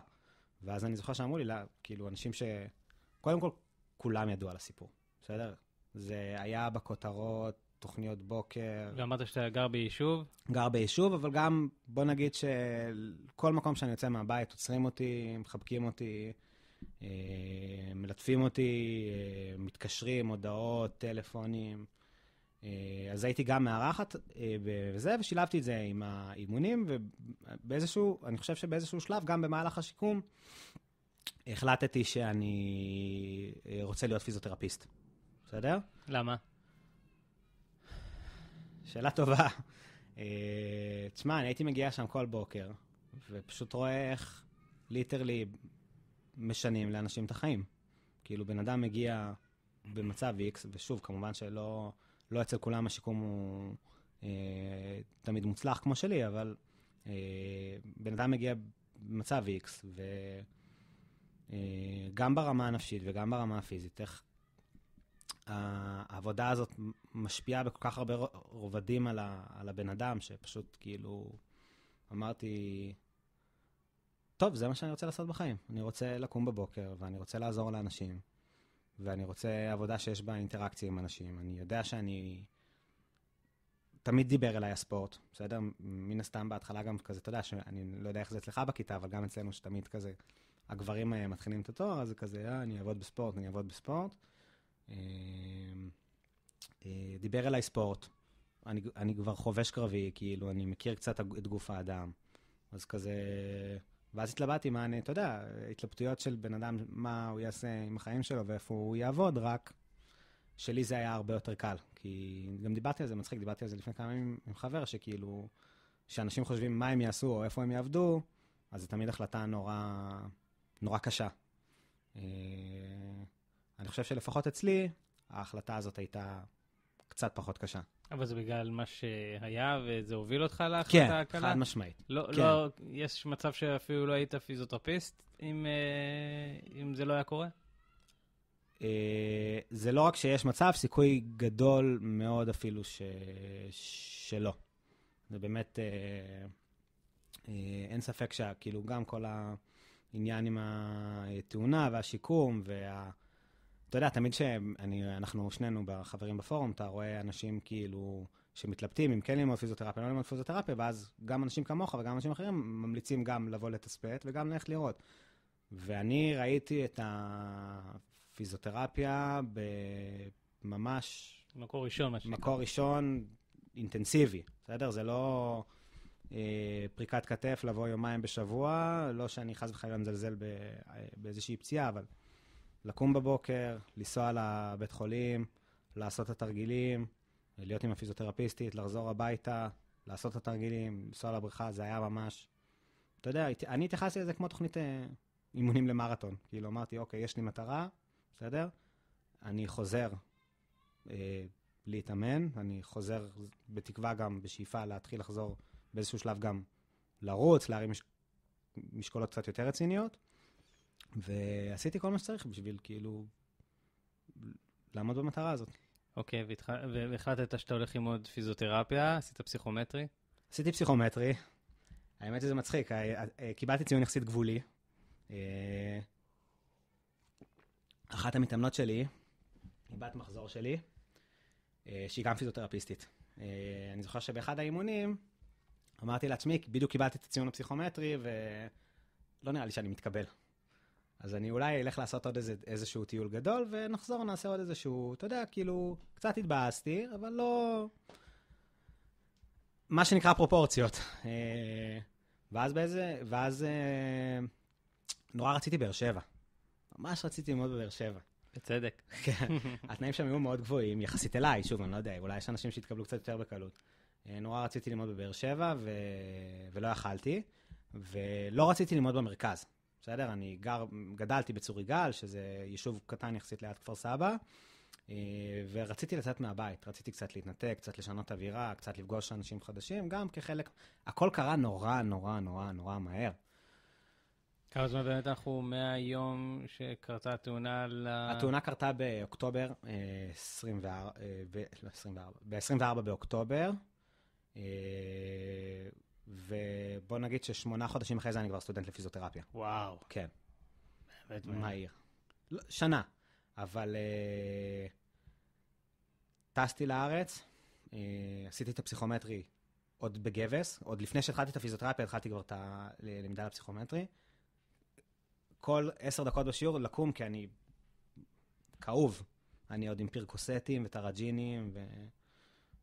[SPEAKER 2] ואז אני זוכר שאמרו לי, לא, כאילו, אנשים ש... קודם כל, כולם ידעו על הסיפור, בסדר? זה היה בכותרות תוכניות בוקר.
[SPEAKER 1] ואמרת שאתה גר ביישוב?
[SPEAKER 2] גר ביישוב, אבל גם, בוא נגיד שכל מקום שאני יוצא מהבית, עוצרים אותי, מחבקים אותי, אה, מלטפים אותי, אה, מתקשרים, הודעות, טלפונים. אה, אז הייתי גם מארחת וזה, ושילבתי את זה עם האימונים, ובאיזשהו, אני חושב שבאיזשהו שלב, גם במהלך השיקום, החלטתי שאני רוצה להיות פיזיותרפיסט, בסדר? למה? שאלה טובה. אה, תשמע, אני הייתי מגיע שם כל בוקר, ופשוט רואה איך ליטרלי משנים לאנשים את החיים. כאילו, בן אדם מגיע במצב X, ושוב, כמובן שלא לא אצל כולם השיקום הוא אה, תמיד מוצלח כמו שלי, אבל אה, בן אדם מגיע במצב X, וגם אה, ברמה הנפשית וגם ברמה הפיזית, איך העבודה הזאת משפיעה בכל כך הרבה רובדים על, ה, על הבן אדם, שפשוט כאילו, אמרתי, טוב, זה מה שאני רוצה לעשות בחיים. אני רוצה לקום בבוקר, ואני רוצה לעזור לאנשים, ואני רוצה עבודה שיש בה אינטראקציה עם אנשים. אני יודע שאני... תמיד דיבר אליי הספורט, בסדר? מן הסתם בהתחלה גם כזה, אתה יודע, שאני לא יודע איך זה אצלך בכיתה, אבל גם אצלנו שתמיד כזה, הגברים אה, מתחילים את התואר, אז זה כזה, אה, אני אעבוד בספורט, אני אעבוד בספורט. אה, אה, דיבר אליי ספורט. אני, אני כבר חובש קרבי, כאילו, אני מכיר קצת את גוף האדם. אז כזה... ואז התלבטתי מה אני, אתה יודע, התלבטויות של בן אדם, מה הוא יעשה עם החיים שלו ואיפה הוא יעבוד, רק שלי זה היה הרבה יותר קל. כי גם דיברתי על זה, מצחיק, דיברתי על זה לפני כמה ימים עם חבר, שכאילו, כשאנשים חושבים מה הם יעשו או איפה הם יעבדו, אז זו תמיד החלטה נורא, נורא קשה. אה, אני חושב שלפחות אצלי, ההחלטה הזאת הייתה קצת פחות קשה.
[SPEAKER 1] אבל זה בגלל מה שהיה, וזה הוביל אותך להחלטה כן, הקלה? כן, חד משמעית. לא, כן. לא, יש מצב שאפילו לא היית פיזיותרפיסט, אם, אה, אם זה לא היה קורה?
[SPEAKER 2] אה, זה לא רק שיש מצב, סיכוי גדול מאוד אפילו ש... שלא. זה באמת, אה, אין ספק שכאילו גם כל העניין עם התאונה והשיקום וה... אתה יודע, תמיד שאנחנו שנינו חברים בפורום, אתה רואה אנשים כאילו שמתלבטים אם כן ללמוד פיזיותרפיה, לא ללמוד פיזיותרפיה, ואז גם אנשים כמוך וגם אנשים אחרים ממליצים גם לבוא לתספט וגם ללכת לראות. ואני ראיתי את הפיזיותרפיה בממש... מקור ראשון, מה שנקרא. מקור ראשון אינטנסיבי, בסדר? זה לא אה, פריקת כתף לבוא יומיים בשבוע, לא שאני חס וחלילה מזלזל באיזושהי פציעה, אבל... לקום בבוקר, לנסוע לבית חולים, לעשות את התרגילים, להיות עם הפיזיותרפיסטית, לחזור הביתה, לעשות את התרגילים, לנסוע לבריכה, זה היה ממש... אתה יודע, אני התייחסתי לזה כמו תוכנית אה, אימונים למרתון. כאילו, אמרתי, אוקיי, יש לי מטרה, בסדר? אני חוזר אה, להתאמן, אני חוזר בתקווה גם, בשאיפה להתחיל לחזור באיזשהו שלב גם לרוץ, להרים מש... משקולות קצת יותר רציניות, ועשיתי כל מה שצריך בשביל כאילו לעמוד במטרה הזאת. אוקיי, והחלטת שאתה
[SPEAKER 1] הולך ללמוד פיזיותרפיה, עשית פסיכומטרי?
[SPEAKER 2] עשיתי פסיכומטרי.
[SPEAKER 1] האמת שזה מצחיק,
[SPEAKER 2] אה, אה, קיבלתי ציון יחסית גבולי. אה, אחת המתאמנות שלי, היא בת מחזור שלי, שהיא גם פיזיותרפיסטית. אני זוכר שבאחד האימונים אמרתי לעצמי, בדיוק קיבלתי את הציון הפסיכומטרי, ולא נראה לי שאני מתקבל. אז אני אולי אלך לעשות עוד איזה, איזשהו טיול גדול, ונחזור, נעשה עוד איזשהו, אתה יודע, כאילו, קצת התבאסתי, אבל לא... מה שנקרא פרופורציות. אה, ואז באיזה, ואז אה, נורא רציתי באר שבע. ממש רציתי ללמוד בבאר שבע. בצדק. כן, (laughs) התנאים שם היו מאוד גבוהים, יחסית אליי, שוב, אני לא יודע, אולי יש אנשים שהתקבלו קצת יותר בקלות. אה, נורא רציתי ללמוד בבאר שבע, ו... ולא יכלתי, ולא רציתי ללמוד במרכז. בסדר? אני גר, גדלתי בצור יגאל, שזה יישוב קטן יחסית ליד כפר סבא, אה, ורציתי לצאת מהבית, רציתי קצת להתנתק, קצת לשנות אווירה, קצת לפגוש אנשים חדשים, גם כחלק, הכל קרה נורא, נורא, נורא, נורא מהר.
[SPEAKER 1] כמה זמן באמת אנחנו מהיום שקרתה התאונה ל... התאונה
[SPEAKER 2] קרתה באוקטובר 24, ב-24, ב-24 באוקטובר. אה, ובוא נגיד ששמונה חודשים אחרי זה אני כבר סטודנט לפיזיותרפיה. וואו. כן.
[SPEAKER 1] באמת מהיר.
[SPEAKER 2] לא, שנה, אבל אה, טסתי לארץ, אה, עשיתי את הפסיכומטרי עוד בגבס, עוד לפני שהתחלתי את הפיזיותרפיה, התחלתי כבר את הלמידה לפסיכומטרי. כל עשר דקות בשיעור לקום, כי אני כאוב. אני עוד עם פירקוסטים וטראג'ינים,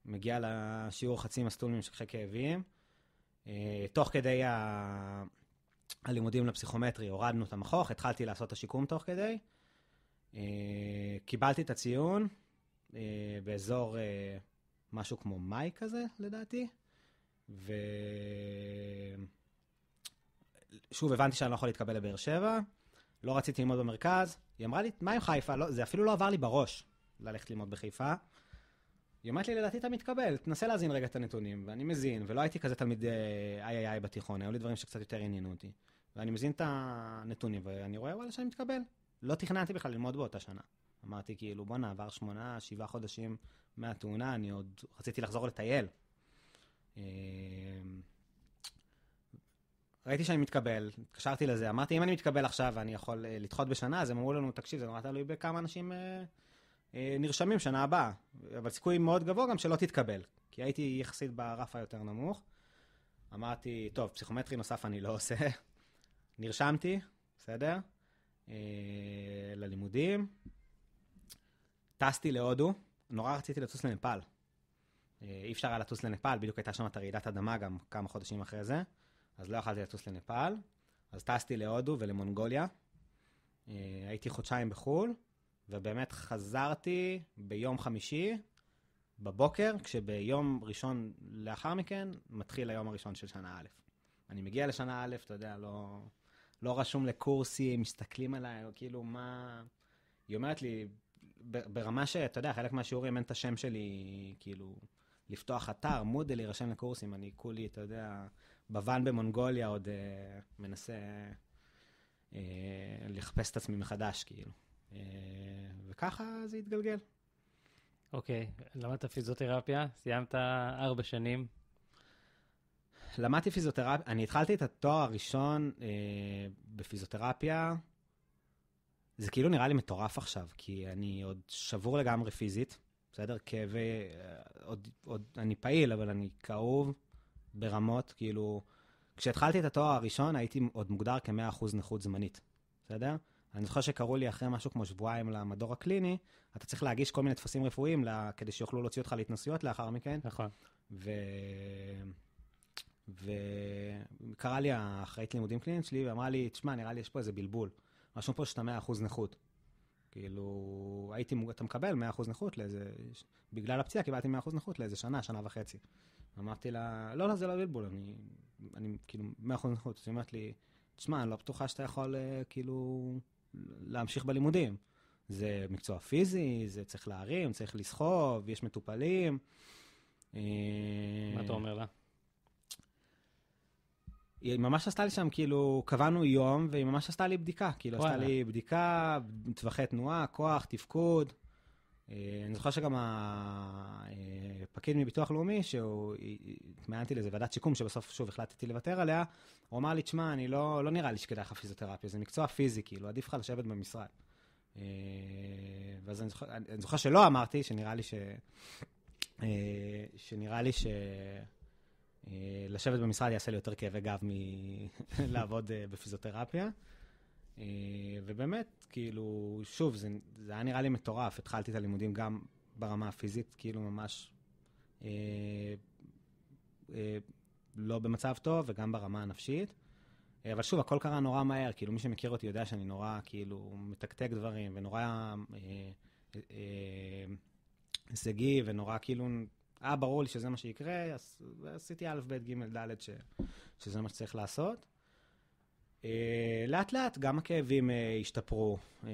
[SPEAKER 2] ומגיע לשיעור חצי מסטול ממשככי כאבים. אה, תוך כדי ה... הלימודים לפסיכומטרי, הורדנו את המכוך, התחלתי לעשות את השיקום תוך כדי. אה, קיבלתי את הציון אה, באזור משהו כמו מאי כזה, לדעתי. ושוב, הבנתי שאני לא יכול להתקבל לבאר שבע, לא רציתי ללמוד במרכז. היא אמרה לי, מה עם חיפה? לא, זה אפילו לא עבר לי בראש ללכת ללמוד בחיפה. היא אומרת לי, לדעתי אתה מתקבל, תנסה להזין רגע את הנתונים, ואני מזין, ולא הייתי כזה תלמיד אה, איי איי איי בתיכון, היו לי דברים שקצת יותר עניינו אותי. ואני מזין את הנתונים, ואני רואה, וואלה, שאני מתקבל. לא תכננתי בכלל ללמוד באותה שנה. אמרתי, כאילו, בואנה, עבר שמונה, שבעה חודשים מהתאונה, אני עוד רציתי לחזור לטייל. אמ, ראיתי שאני מתקבל, התקשרתי לזה, אמרתי, אם אני מתקבל עכשיו ואני יכול אה, לדחות בשנה, אז הם אמרו לנו, תקשיב, זה נורא תלוי בכמה אנשים אה, אה, נרשמים שנה הבאה, אבל סיכוי מאוד גבוה גם שלא תתקבל, כי הייתי יחסית ברף היותר נמוך. אמרתי, טוב, פסיכומטרי נוסף אני לא עושה. (laughs) נרשמתי, בסדר? אה, ללימודים. טסתי להודו, נורא רציתי לטוס לנפאל. אה, אי אפשר היה לטוס לנפאל, בדיוק הייתה שם את הרעידת אדמה גם כמה חודשים אחרי זה, אז לא יכלתי לטוס לנפאל. אז טסתי להודו ולמונגוליה. הייתי חודשיים בחו"ל, ובאמת חזרתי ביום חמישי בבוקר, כשביום ראשון לאחר מכן מתחיל היום הראשון של שנה א'. אני מגיע לשנה א', אתה יודע, לא, לא רשום לקורסים, מסתכלים עליי, לא, כאילו, מה... היא אומרת לי, ברמה שאתה יודע, חלק מהשיעורים אין את השם שלי, כאילו, לפתוח אתר, מודל, להירשם לקורסים, אני כולי, אתה יודע, בוואן במונגוליה עוד אה, מנסה אה, לחפש את עצמי מחדש, כאילו. וככה זה התגלגל. אוקיי, okay. למדת פיזיותרפיה, סיימת ארבע שנים. למדתי פיזיותרפיה, אני התחלתי את התואר הראשון אה, בפיזיותרפיה. זה כאילו נראה לי מטורף עכשיו, כי אני עוד שבור לגמרי פיזית, בסדר? כאבי, אה, עוד, עוד, אני פעיל, אבל אני כאוב ברמות, כאילו... כשהתחלתי את התואר הראשון הייתי עוד מוגדר כ-100% נכות זמנית, בסדר? אני זוכר שקראו לי אחרי משהו כמו שבועיים למדור הקליני, אתה צריך להגיש כל מיני טפסים רפואיים לה, כדי שיוכלו להוציא אותך להתנסויות לאחר מכן. נכון. וקרא ו... לי האחראית לימודים קליניים שלי ואמרה לי, תשמע, נראה לי יש פה איזה בלבול. רשום פה שאתה 100% נכות. כאילו, הייתי, אתה מקבל 100% נכות לאיזה, בגלל הפציעה קיבלתי 100% נכות לאיזה שנה, שנה וחצי. אמרתי לה, לא, לא, זה לא בלבול, אני, אני כאילו 100% נכות. אז היא אומרת לי, תשמע, אני לא בטוחה שאתה יכול, אה, כאילו, להמשיך בלימודים. זה מקצוע פיזי, זה צריך להרים, צריך לסחוב, יש מטופלים. אה, מה אתה אומר לה? היא ממש עשתה לי שם, כאילו, קבענו יום, והיא ממש עשתה לי בדיקה. כאילו, עשתה לי בדיקה, טווחי תנועה, כוח, תפקוד. אה, אני זוכר שגם הפקיד אה, מביטוח לאומי, שהוא, התמיינתי לאיזה ועדת שיקום, שבסוף שוב החלטתי לוותר עליה, הוא אמר לי, תשמע, אני לא, לא נראה לי שכדאי לך פיזיותרפיה, זה מקצוע פיזי, כאילו, עדיף לך לשבת במשרד. אה, ואז אני זוכר, אני זוכר שלא אמרתי, שנראה לי ש... שנראה לי ש... לשבת במשרד יעשה לי יותר כאבי גב מלעבוד (laughs) בפיזיותרפיה. אה, ובאמת, כאילו, שוב, זה, זה היה נראה לי מטורף, התחלתי את הלימודים גם ברמה הפיזית, כאילו ממש אה, אה, לא במצב טוב, וגם ברמה הנפשית. אה, אבל שוב, הכל קרה נורא מהר, כאילו, מי שמכיר אותי יודע שאני נורא, כאילו, מתקתק דברים, ונורא אה, אה, אה, ונורא, כאילו, אה, ברור לי שזה מה שיקרה, אז עשיתי א', ב', ג', ד', ש, שזה מה שצריך לעשות. אה, לאט לאט גם הכאבים אה, השתפרו, אה,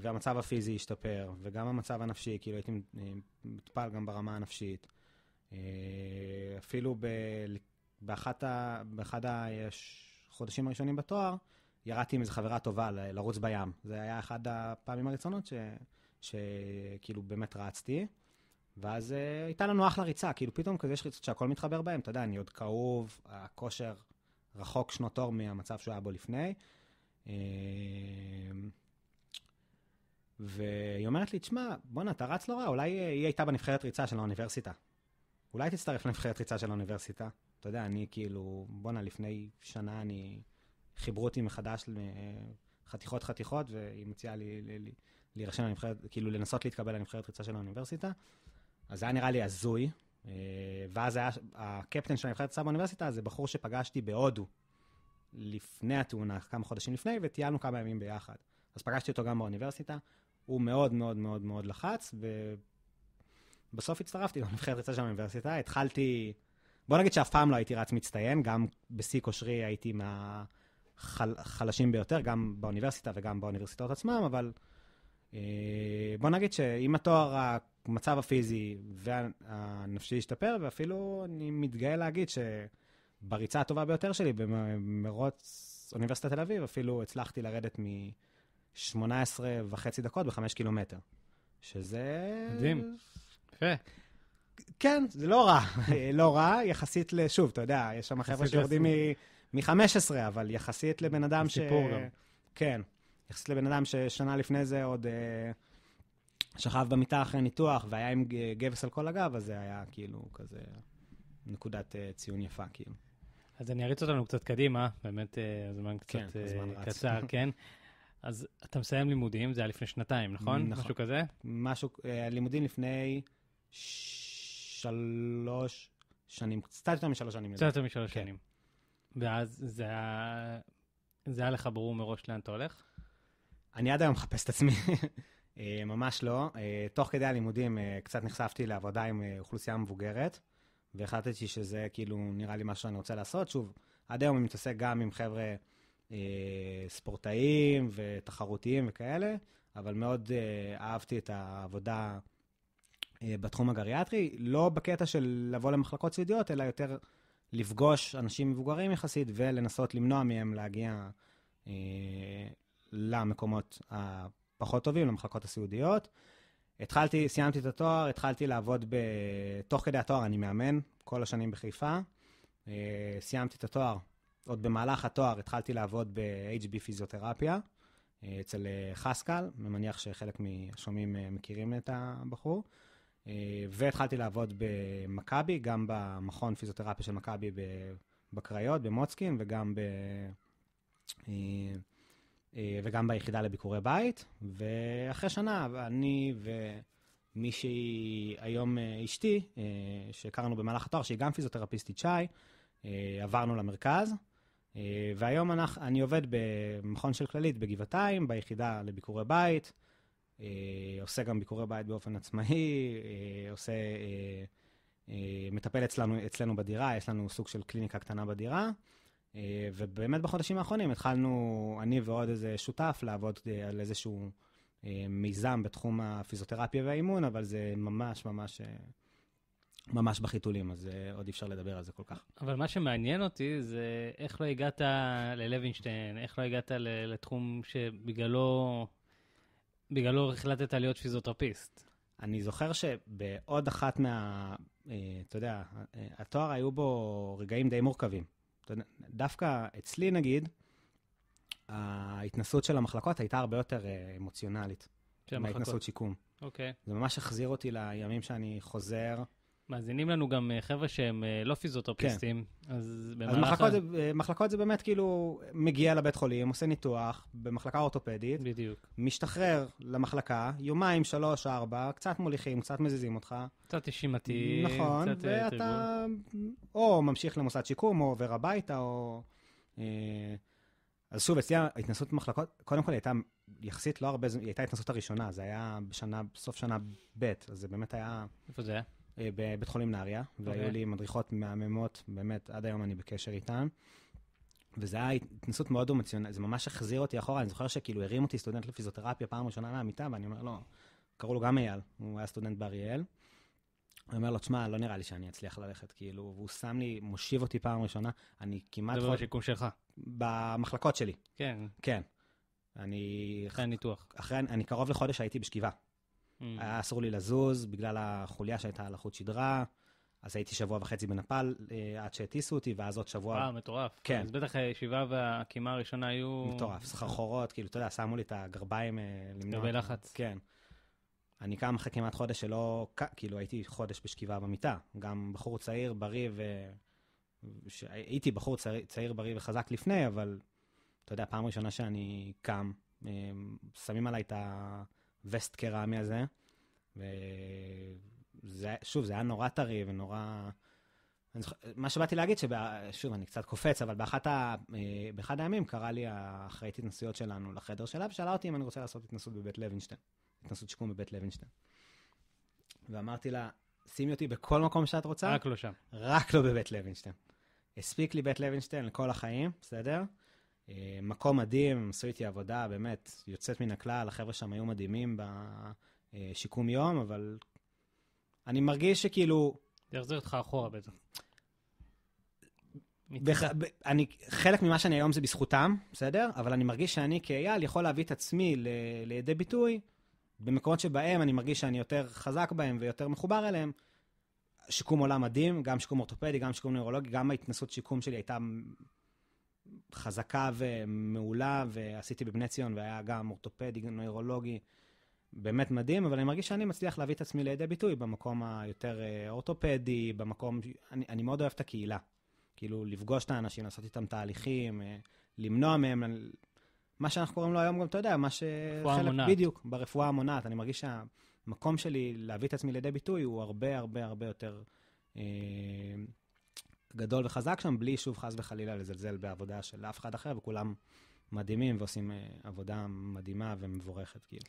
[SPEAKER 2] והמצב הפיזי השתפר, וגם המצב הנפשי, כאילו הייתי מטופל גם ברמה הנפשית. אפילו ב... באחת ה... באחד החודשים הראשונים בתואר, ירדתי עם איזו חברה טובה ל... לרוץ בים. זה היה אחד הפעמים הראשונות ש... כאילו באמת רצתי. ואז הייתה לנו אחלה ריצה, כאילו פתאום כזה יש ריצות שהכל מתחבר בהם, אתה יודע, אני עוד כאוב, הכושר רחוק שנות אור מהמצב שהוא היה בו לפני. אמ, והיא אומרת לי, תשמע, בואנה, אתה רץ לא רע, אולי אה, היא הייתה בנבחרת ריצה של האוניברסיטה. אולי תצטרף לנבחרת ריצה של האוניברסיטה. אתה יודע, אני כאילו, בואנה, לפני שנה אני... חיברו אותי מחדש לחתיכות חתיכות, והיא מציעה לי להירשם לנבחרת, כאילו לנסות להתקבל לנבחרת ריצה של האוניברסיטה. אז זה היה נראה לי הזוי, אה, ואז היה, הקפטן של הנבחרת הסעה באוניברסיטה זה בחור שפגשתי בהודו לפני התאונה, כמה חודשים לפני, וטיילנו כמה ימים ביחד. אז פגשתי אותו גם באוניברסיטה, הוא מאוד מאוד מאוד מאוד לחץ, ובסוף הצטרפתי לנבחרת ריצה של האוניברסיטה, התחלתי, בוא נגיד שאף פעם לא הייתי רץ מצטיין, גם בשיא כושרי הייתי מהחלשים מהחל... ביותר, גם באוניברסיטה וגם באוניברסיטאות עצמם, אבל אה, בוא נגיד שעם התואר המצב הפיזי והנפשי השתפר, ואפילו אני מתגאה להגיד שבריצה הטובה ביותר שלי, במרוץ אוניברסיטת תל אביב, אפילו הצלחתי לרדת מ-18 וחצי דקות ב-5 קילומטר. שזה... מדהים. יפה. כן, זה לא רע. (laughs) לא רע, יחסית ל... שוב, אתה יודע, יש שם חבר'ה שיורדים מ-15, אבל יחסית לבן אדם ש... סיפור גם. כן. יחסית לבן אדם ששנה לפני זה עוד... Uh, שכב במיטה אחרי ניתוח והיה עם גבס על כל הגב, אז זה היה כאילו כזה נקודת uh, ציון יפה, כאילו. אז אני אריץ אותנו קצת קדימה,
[SPEAKER 1] באמת אה, הזמן כן, קצת כן, הזמן קצר, (laughs) כן. אז אתה מסיים לימודים, זה היה לפני שנתיים,
[SPEAKER 2] נכון? נכון. משהו כזה? משהו, לימודים לפני שלוש שנים, קצת יותר משלוש שנים. קצת יותר משלוש כן. שנים. ואז זה היה, זה היה לך ברור מראש לאן אתה הולך? אני עד היום מחפש את עצמי. (laughs) אה, ממש לא. אה, תוך כדי הלימודים אה, קצת נחשפתי לעבודה עם אוכלוסייה מבוגרת, והחלטתי שזה כאילו נראה לי מה שאני רוצה לעשות. שוב, עד היום אני מתעסק גם עם חבר'ה אה, ספורטאים ותחרותיים וכאלה, אבל מאוד אה, אהבתי את העבודה אה, בתחום הגריאטרי, לא בקטע של לבוא למחלקות סיעודיות, אלא יותר לפגוש אנשים מבוגרים יחסית ולנסות למנוע מהם להגיע אה, למקומות ה... אה, פחות טובים למחלקות הסיעודיות. התחלתי, סיימתי את התואר, התחלתי לעבוד ב... תוך כדי התואר, אני מאמן, כל השנים בחיפה. אה, סיימתי את התואר, עוד במהלך התואר התחלתי לעבוד ב-HB פיזיותרפיה, אה, אצל אה, חסקל, אני מניח שחלק מהשומעים מכירים את הבחור. והתחלתי לעבוד במכבי, גם במכון פיזיותרפיה של מכבי בקריות, במוצקין, וגם ב... אה, וגם ביחידה לביקורי בית, ואחרי שנה אני ומישהי, היום אה, אשתי, אה, שהכרנו במהלך התואר, שהיא גם פיזיותרפיסטית שי, עברנו למרכז, והיום אנחנו, אני עובד במכון של כללית בגבעתיים, ביחידה לביקורי בית, עושה גם ביקורי בית באופן עצמאי, עושה... מטפל אצלנו, אצלנו בדירה, יש לנו סוג של קליניקה קטנה בדירה, אה, ובאמת בחודשים האחרונים התחלנו, אני ועוד איזה שותף, לעבוד אה, על איזשהו אה, מיזם בתחום הפיזיותרפיה והאימון, אבל זה ממש ממש... ממש בחיתולים, אז עוד אי אפשר לדבר על זה כל כך.
[SPEAKER 1] אבל מה שמעניין אותי זה איך לא הגעת ללוינשטיין, איך לא הגעת לתחום שבגללו בגללו
[SPEAKER 2] החלטת להיות פיזיותרפיסט. אני זוכר שבעוד אחת מה... אתה יודע, התואר היו בו רגעים די מורכבים. דווקא אצלי נגיד, ההתנסות של המחלקות הייתה הרבה יותר אה, אמוציונלית. של המחלקות. מההתנסות שיקום. אוקיי. Okay. זה ממש החזיר אותי לימים שאני חוזר מאזינים
[SPEAKER 1] לנו גם אה, חבר'ה שהם אה, לא פיזיותרפיסטים, כן. אז במהלך... אז מחלקות, ה... זה,
[SPEAKER 2] אה, מחלקות זה באמת כאילו מגיע לבית חולים, עושה ניתוח במחלקה אורתופדית. בדיוק. משתחרר למחלקה, יומיים, שלוש, ארבע, קצת מוליכים, קצת מזיזים אותך.
[SPEAKER 1] קצת אישימתי. נכון, קצת ואתה טריבור.
[SPEAKER 2] או ממשיך למוסד שיקום, או עובר הביתה, או... אז שוב, אצלי ההתנסות במחלקות, קודם כל הייתה יחסית לא הרבה, היא הייתה ההתנסות הראשונה, זה היה בשנה, בסוף שנה ב', אז זה באמת היה... איפה זה היה? אה, בבית חולים נהריה, okay. אוקיי. והיו לי מדריכות מהממות, באמת, עד היום אני בקשר איתן. וזו הייתה התנסות מאוד אומציונלית, זה ממש החזיר אותי אחורה, אני זוכר שכאילו הרים אותי סטודנט לפיזיותרפיה פעם ראשונה מהמיטה, ואני אומר לו, לא, קראו לו גם אייל, הוא היה סטודנט באריאל. הוא אומר לו, תשמע, לא נראה לי שאני אצליח ללכת, כאילו, והוא שם לי, מושיב אותי פעם ראשונה, אני כמעט... זה בשיקום שלך. במחלקות שלי. כן. כן. אני... אחרי הניתוח. אחרי, אני קרוב לחודש הייתי בשכיבה. Mm-hmm. היה אסור לי לזוז בגלל החוליה שהייתה על החוט שדרה. אז הייתי שבוע וחצי בנפאל אה, עד שהטיסו אותי, ואז עוד שבוע... אה, מטורף. כן. אז בטח הישיבה והקימה הראשונה היו... מטורף, סחרחורות, כאילו, אתה יודע, שמו לי את הגרביים אה, למנוע... גרבי לחץ. כן. אני קם אחרי כמעט חודש שלא... כאילו, הייתי חודש בשכיבה במיטה. גם בחור צעיר, בריא ו... ש... הייתי בחור צעיר, צעיר, בריא וחזק לפני, אבל אתה יודע, פעם ראשונה שאני קם, אה, שמים עליי את ה... הווסט קרמי הזה. וזה, שוב, זה היה נורא טרי ונורא... זוכ... מה שבאתי להגיד, שבה... שוב, אני קצת קופץ, אבל באחת ה... אה, באחד הימים קרא לי האחראית התנסויות שלנו לחדר שלה, ושאלה אותי אם אני רוצה לעשות התנסות בבית לוינשטיין, התנסות שיקום בבית לוינשטיין. ואמרתי לה, שימי אותי בכל מקום שאת רוצה. רק לא שם. רק לא בבית לוינשטיין. הספיק לי בית לוינשטיין לכל החיים, בסדר? אה, מקום מדהים, הם עשו איתי עבודה באמת יוצאת מן הכלל, החבר'ה שם היו מדהימים בשיקום יום, אבל אני מרגיש שכאילו... זה יחזיר
[SPEAKER 1] אותך אחורה בטח.
[SPEAKER 2] בח... ב... אני, חלק ממה שאני היום זה בזכותם, בסדר? אבל אני מרגיש שאני כאייל יכול להביא את עצמי ל... לידי ביטוי במקומות שבהם אני מרגיש שאני יותר חזק בהם ויותר מחובר אליהם. שיקום עולם מדהים, גם שיקום אורתופדי, גם שיקום נוירולוגי, גם ההתנסות שיקום שלי הייתה חזקה ומעולה, ועשיתי בבני ציון, והיה גם אורתופדי, נוירולוגי, באמת מדהים, אבל אני מרגיש שאני מצליח להביא את עצמי לידי ביטוי במקום היותר אה, אורתופדי, במקום, אני, אני מאוד אוהב את הקהילה. כאילו, לפגוש את האנשים, לעשות איתם תהליכים, אה, למנוע מהם, מה שאנחנו קוראים לו היום גם, אתה יודע, מה ש... רפואה שחלק, בדיוק, ברפואה המונעת. אני מרגיש שהמקום שלי להביא את עצמי לידי ביטוי הוא הרבה הרבה הרבה יותר... אה, גדול וחזק שם, בלי שוב חס וחלילה לזלזל בעבודה של אף אחד אחר, וכולם מדהימים ועושים אה, עבודה מדהימה ומבורכת, כאילו.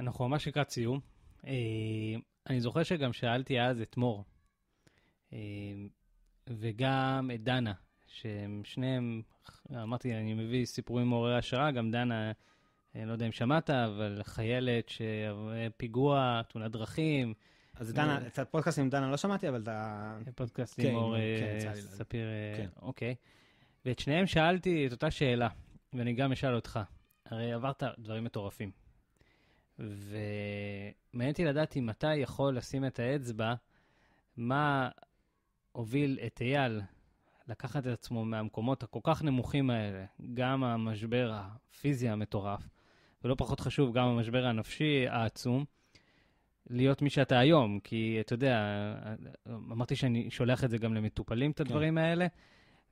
[SPEAKER 1] אנחנו ממש לקראת סיום. אה, אני זוכר שגם שאלתי אז את מור, אה, וגם את דנה, שהם שניהם, אמרתי, אני מביא סיפורים מעוררי השראה, גם דנה, אני לא יודע אם שמעת, אבל חיילת שפיגוע, תאונת דרכים, אז דנה, אה. את
[SPEAKER 2] הפודקאסט עם דנה לא שמעתי, אבל את ה... פודקאסט כן, עם אור כן, אה, ספיר, אה, כן. אוקיי.
[SPEAKER 1] ואת שניהם שאלתי את אותה שאלה, ואני גם אשאל אותך. הרי עברת דברים מטורפים. ומעניין אותי לדעת אם אתה יכול לשים את האצבע, מה הוביל את אייל לקחת את עצמו מהמקומות הכל כך נמוכים האלה, גם המשבר הפיזי המטורף, ולא פחות חשוב, גם המשבר הנפשי העצום, להיות מי שאתה היום, כי אתה יודע, אמרתי שאני שולח את זה גם למטופלים, את כן. הדברים כן. האלה.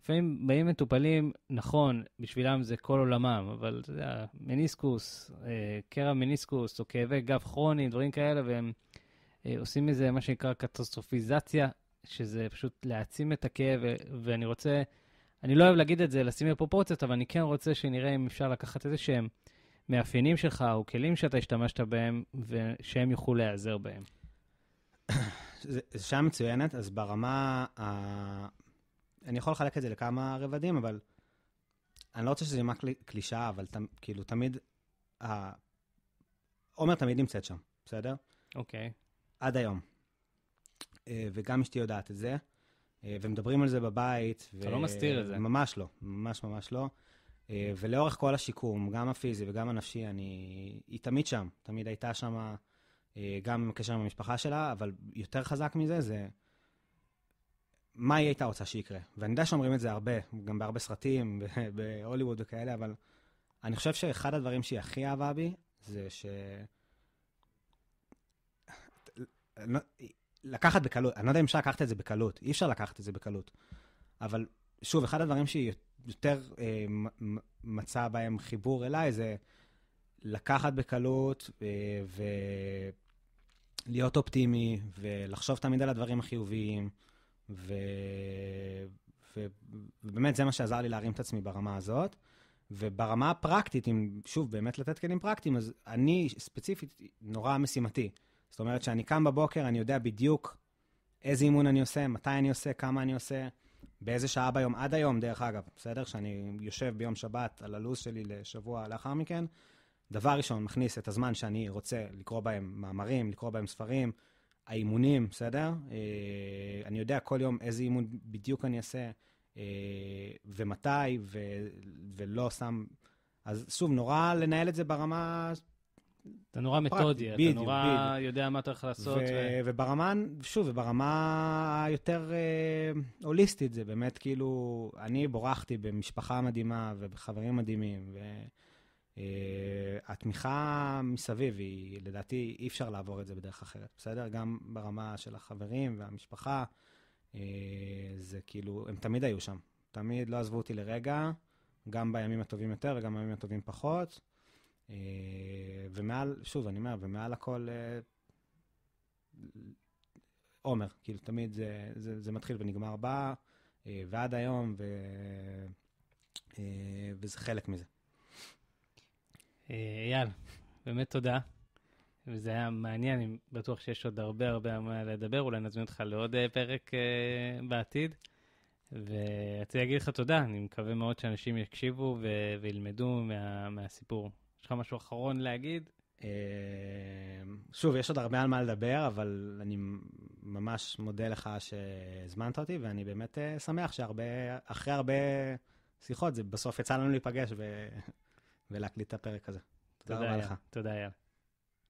[SPEAKER 1] לפעמים באים מטופלים, נכון, בשבילם זה כל עולמם, אבל אתה יודע, מניסקוס, אה, קרע מניסקוס, או כאבי גב כרוניים, דברים כאלה, והם אה, עושים מזה מה שנקרא קטסטרופיזציה, שזה פשוט להעצים את הכאב, ואני רוצה, אני לא אוהב להגיד את זה, לשים בפרופורציות, אבל אני כן רוצה שנראה אם אפשר לקחת איזה שהם... מאפיינים שלך או כלים שאתה
[SPEAKER 2] השתמשת בהם ושהם יוכלו להיעזר בהם. (coughs) זו שעה מצוינת, אז ברמה ה... אני יכול לחלק את זה לכמה רבדים, אבל אני לא רוצה שזה יאמר קלישאה, אבל ת... כאילו תמיד, ה... עומר תמיד נמצאת שם, בסדר? אוקיי. Okay. עד היום. אה, וגם אשתי יודעת את זה, אה, ומדברים על זה בבית. אתה ו... לא מסתיר את זה. ממש לא, ממש ממש לא. אה, ולאורך כל השיקום, גם הפיזי וגם הנפשי, אני... היא תמיד שם, תמיד הייתה שם, אה, גם בקשר עם המשפחה שלה, אבל יותר חזק מזה, זה מה היא הייתה רוצה שיקרה. ואני יודע שאומרים את זה הרבה, גם בהרבה סרטים, (laughs) בהוליווד וכאלה, אבל אני חושב שאחד הדברים שהיא הכי אהבה בי, זה ש... לא, לקחת בקלות, אני לא יודע אם אפשר לקחת את זה בקלות, אי אפשר לקחת את זה בקלות, אבל שוב, אחד הדברים שהיא יותר אה, מצאה בהם חיבור אליי זה לקחת בקלות אה, ולהיות אופטימי ולחשוב תמיד על הדברים החיוביים, ו... ו... ובאמת זה מה שעזר לי להרים את עצמי ברמה הזאת. וברמה הפרקטית, אם שוב, באמת לתת כלים פרקטיים, אז אני ספציפית נורא משימתי. זאת אומרת, שאני קם בבוקר, אני יודע בדיוק איזה אימון אני עושה, מתי אני עושה, כמה אני עושה. באיזה שעה ביום, עד היום, דרך אגב, בסדר? שאני יושב ביום שבת על הלו"ז שלי לשבוע לאחר מכן, דבר ראשון, מכניס את הזמן שאני רוצה לקרוא בהם מאמרים, לקרוא בהם ספרים, האימונים, בסדר? אה, אני יודע כל יום איזה אימון בדיוק אני אעשה אה, ומתי, ו- ולא שם... אז שוב, נורא לנהל את זה ברמה אתה נורא מתודי, אתה בדיוק, נורא בדיוק. יודע
[SPEAKER 1] מה אתה הולך לעשות. ו- ו-
[SPEAKER 2] וברמה, שוב, ברמה היותר אה, הוליסטית, זה באמת כאילו, אני בורחתי במשפחה מדהימה ובחברים מדהימים, והתמיכה אה, מסביב היא, לדעתי, אי אפשר לעבור את זה בדרך אחרת, בסדר? גם ברמה של החברים והמשפחה, אה, זה כאילו, הם תמיד היו שם, תמיד לא עזבו אותי לרגע, גם בימים הטובים יותר וגם בימים הטובים פחות. אה, ומעל, שוב, אני אומר, ומעל הכל, אה, עומר, כאילו, תמיד זה, זה, זה מתחיל ונגמר בה, אה, ועד היום, ו, וזה חלק מזה. אייל, באמת תודה.
[SPEAKER 1] וזה היה מעניין, אני בטוח שיש עוד הרבה הרבה מה לדבר, אולי נזמין אותך לעוד פרק בעתיד. ורציתי להגיד לך תודה, אני מקווה מאוד שאנשים
[SPEAKER 2] יקשיבו ו- וילמדו מה- מהסיפור. יש לך משהו אחרון להגיד? אה, שוב, יש עוד הרבה על מה לדבר, אבל אני ממש מודה לך שהזמנת אותי, ואני באמת אה, שמח שאחרי הרבה שיחות, זה בסוף יצא לנו להיפגש ו... ולהקליט את הפרק הזה.
[SPEAKER 1] תודה, תודה רבה היה. לך.
[SPEAKER 2] תודה, אייל.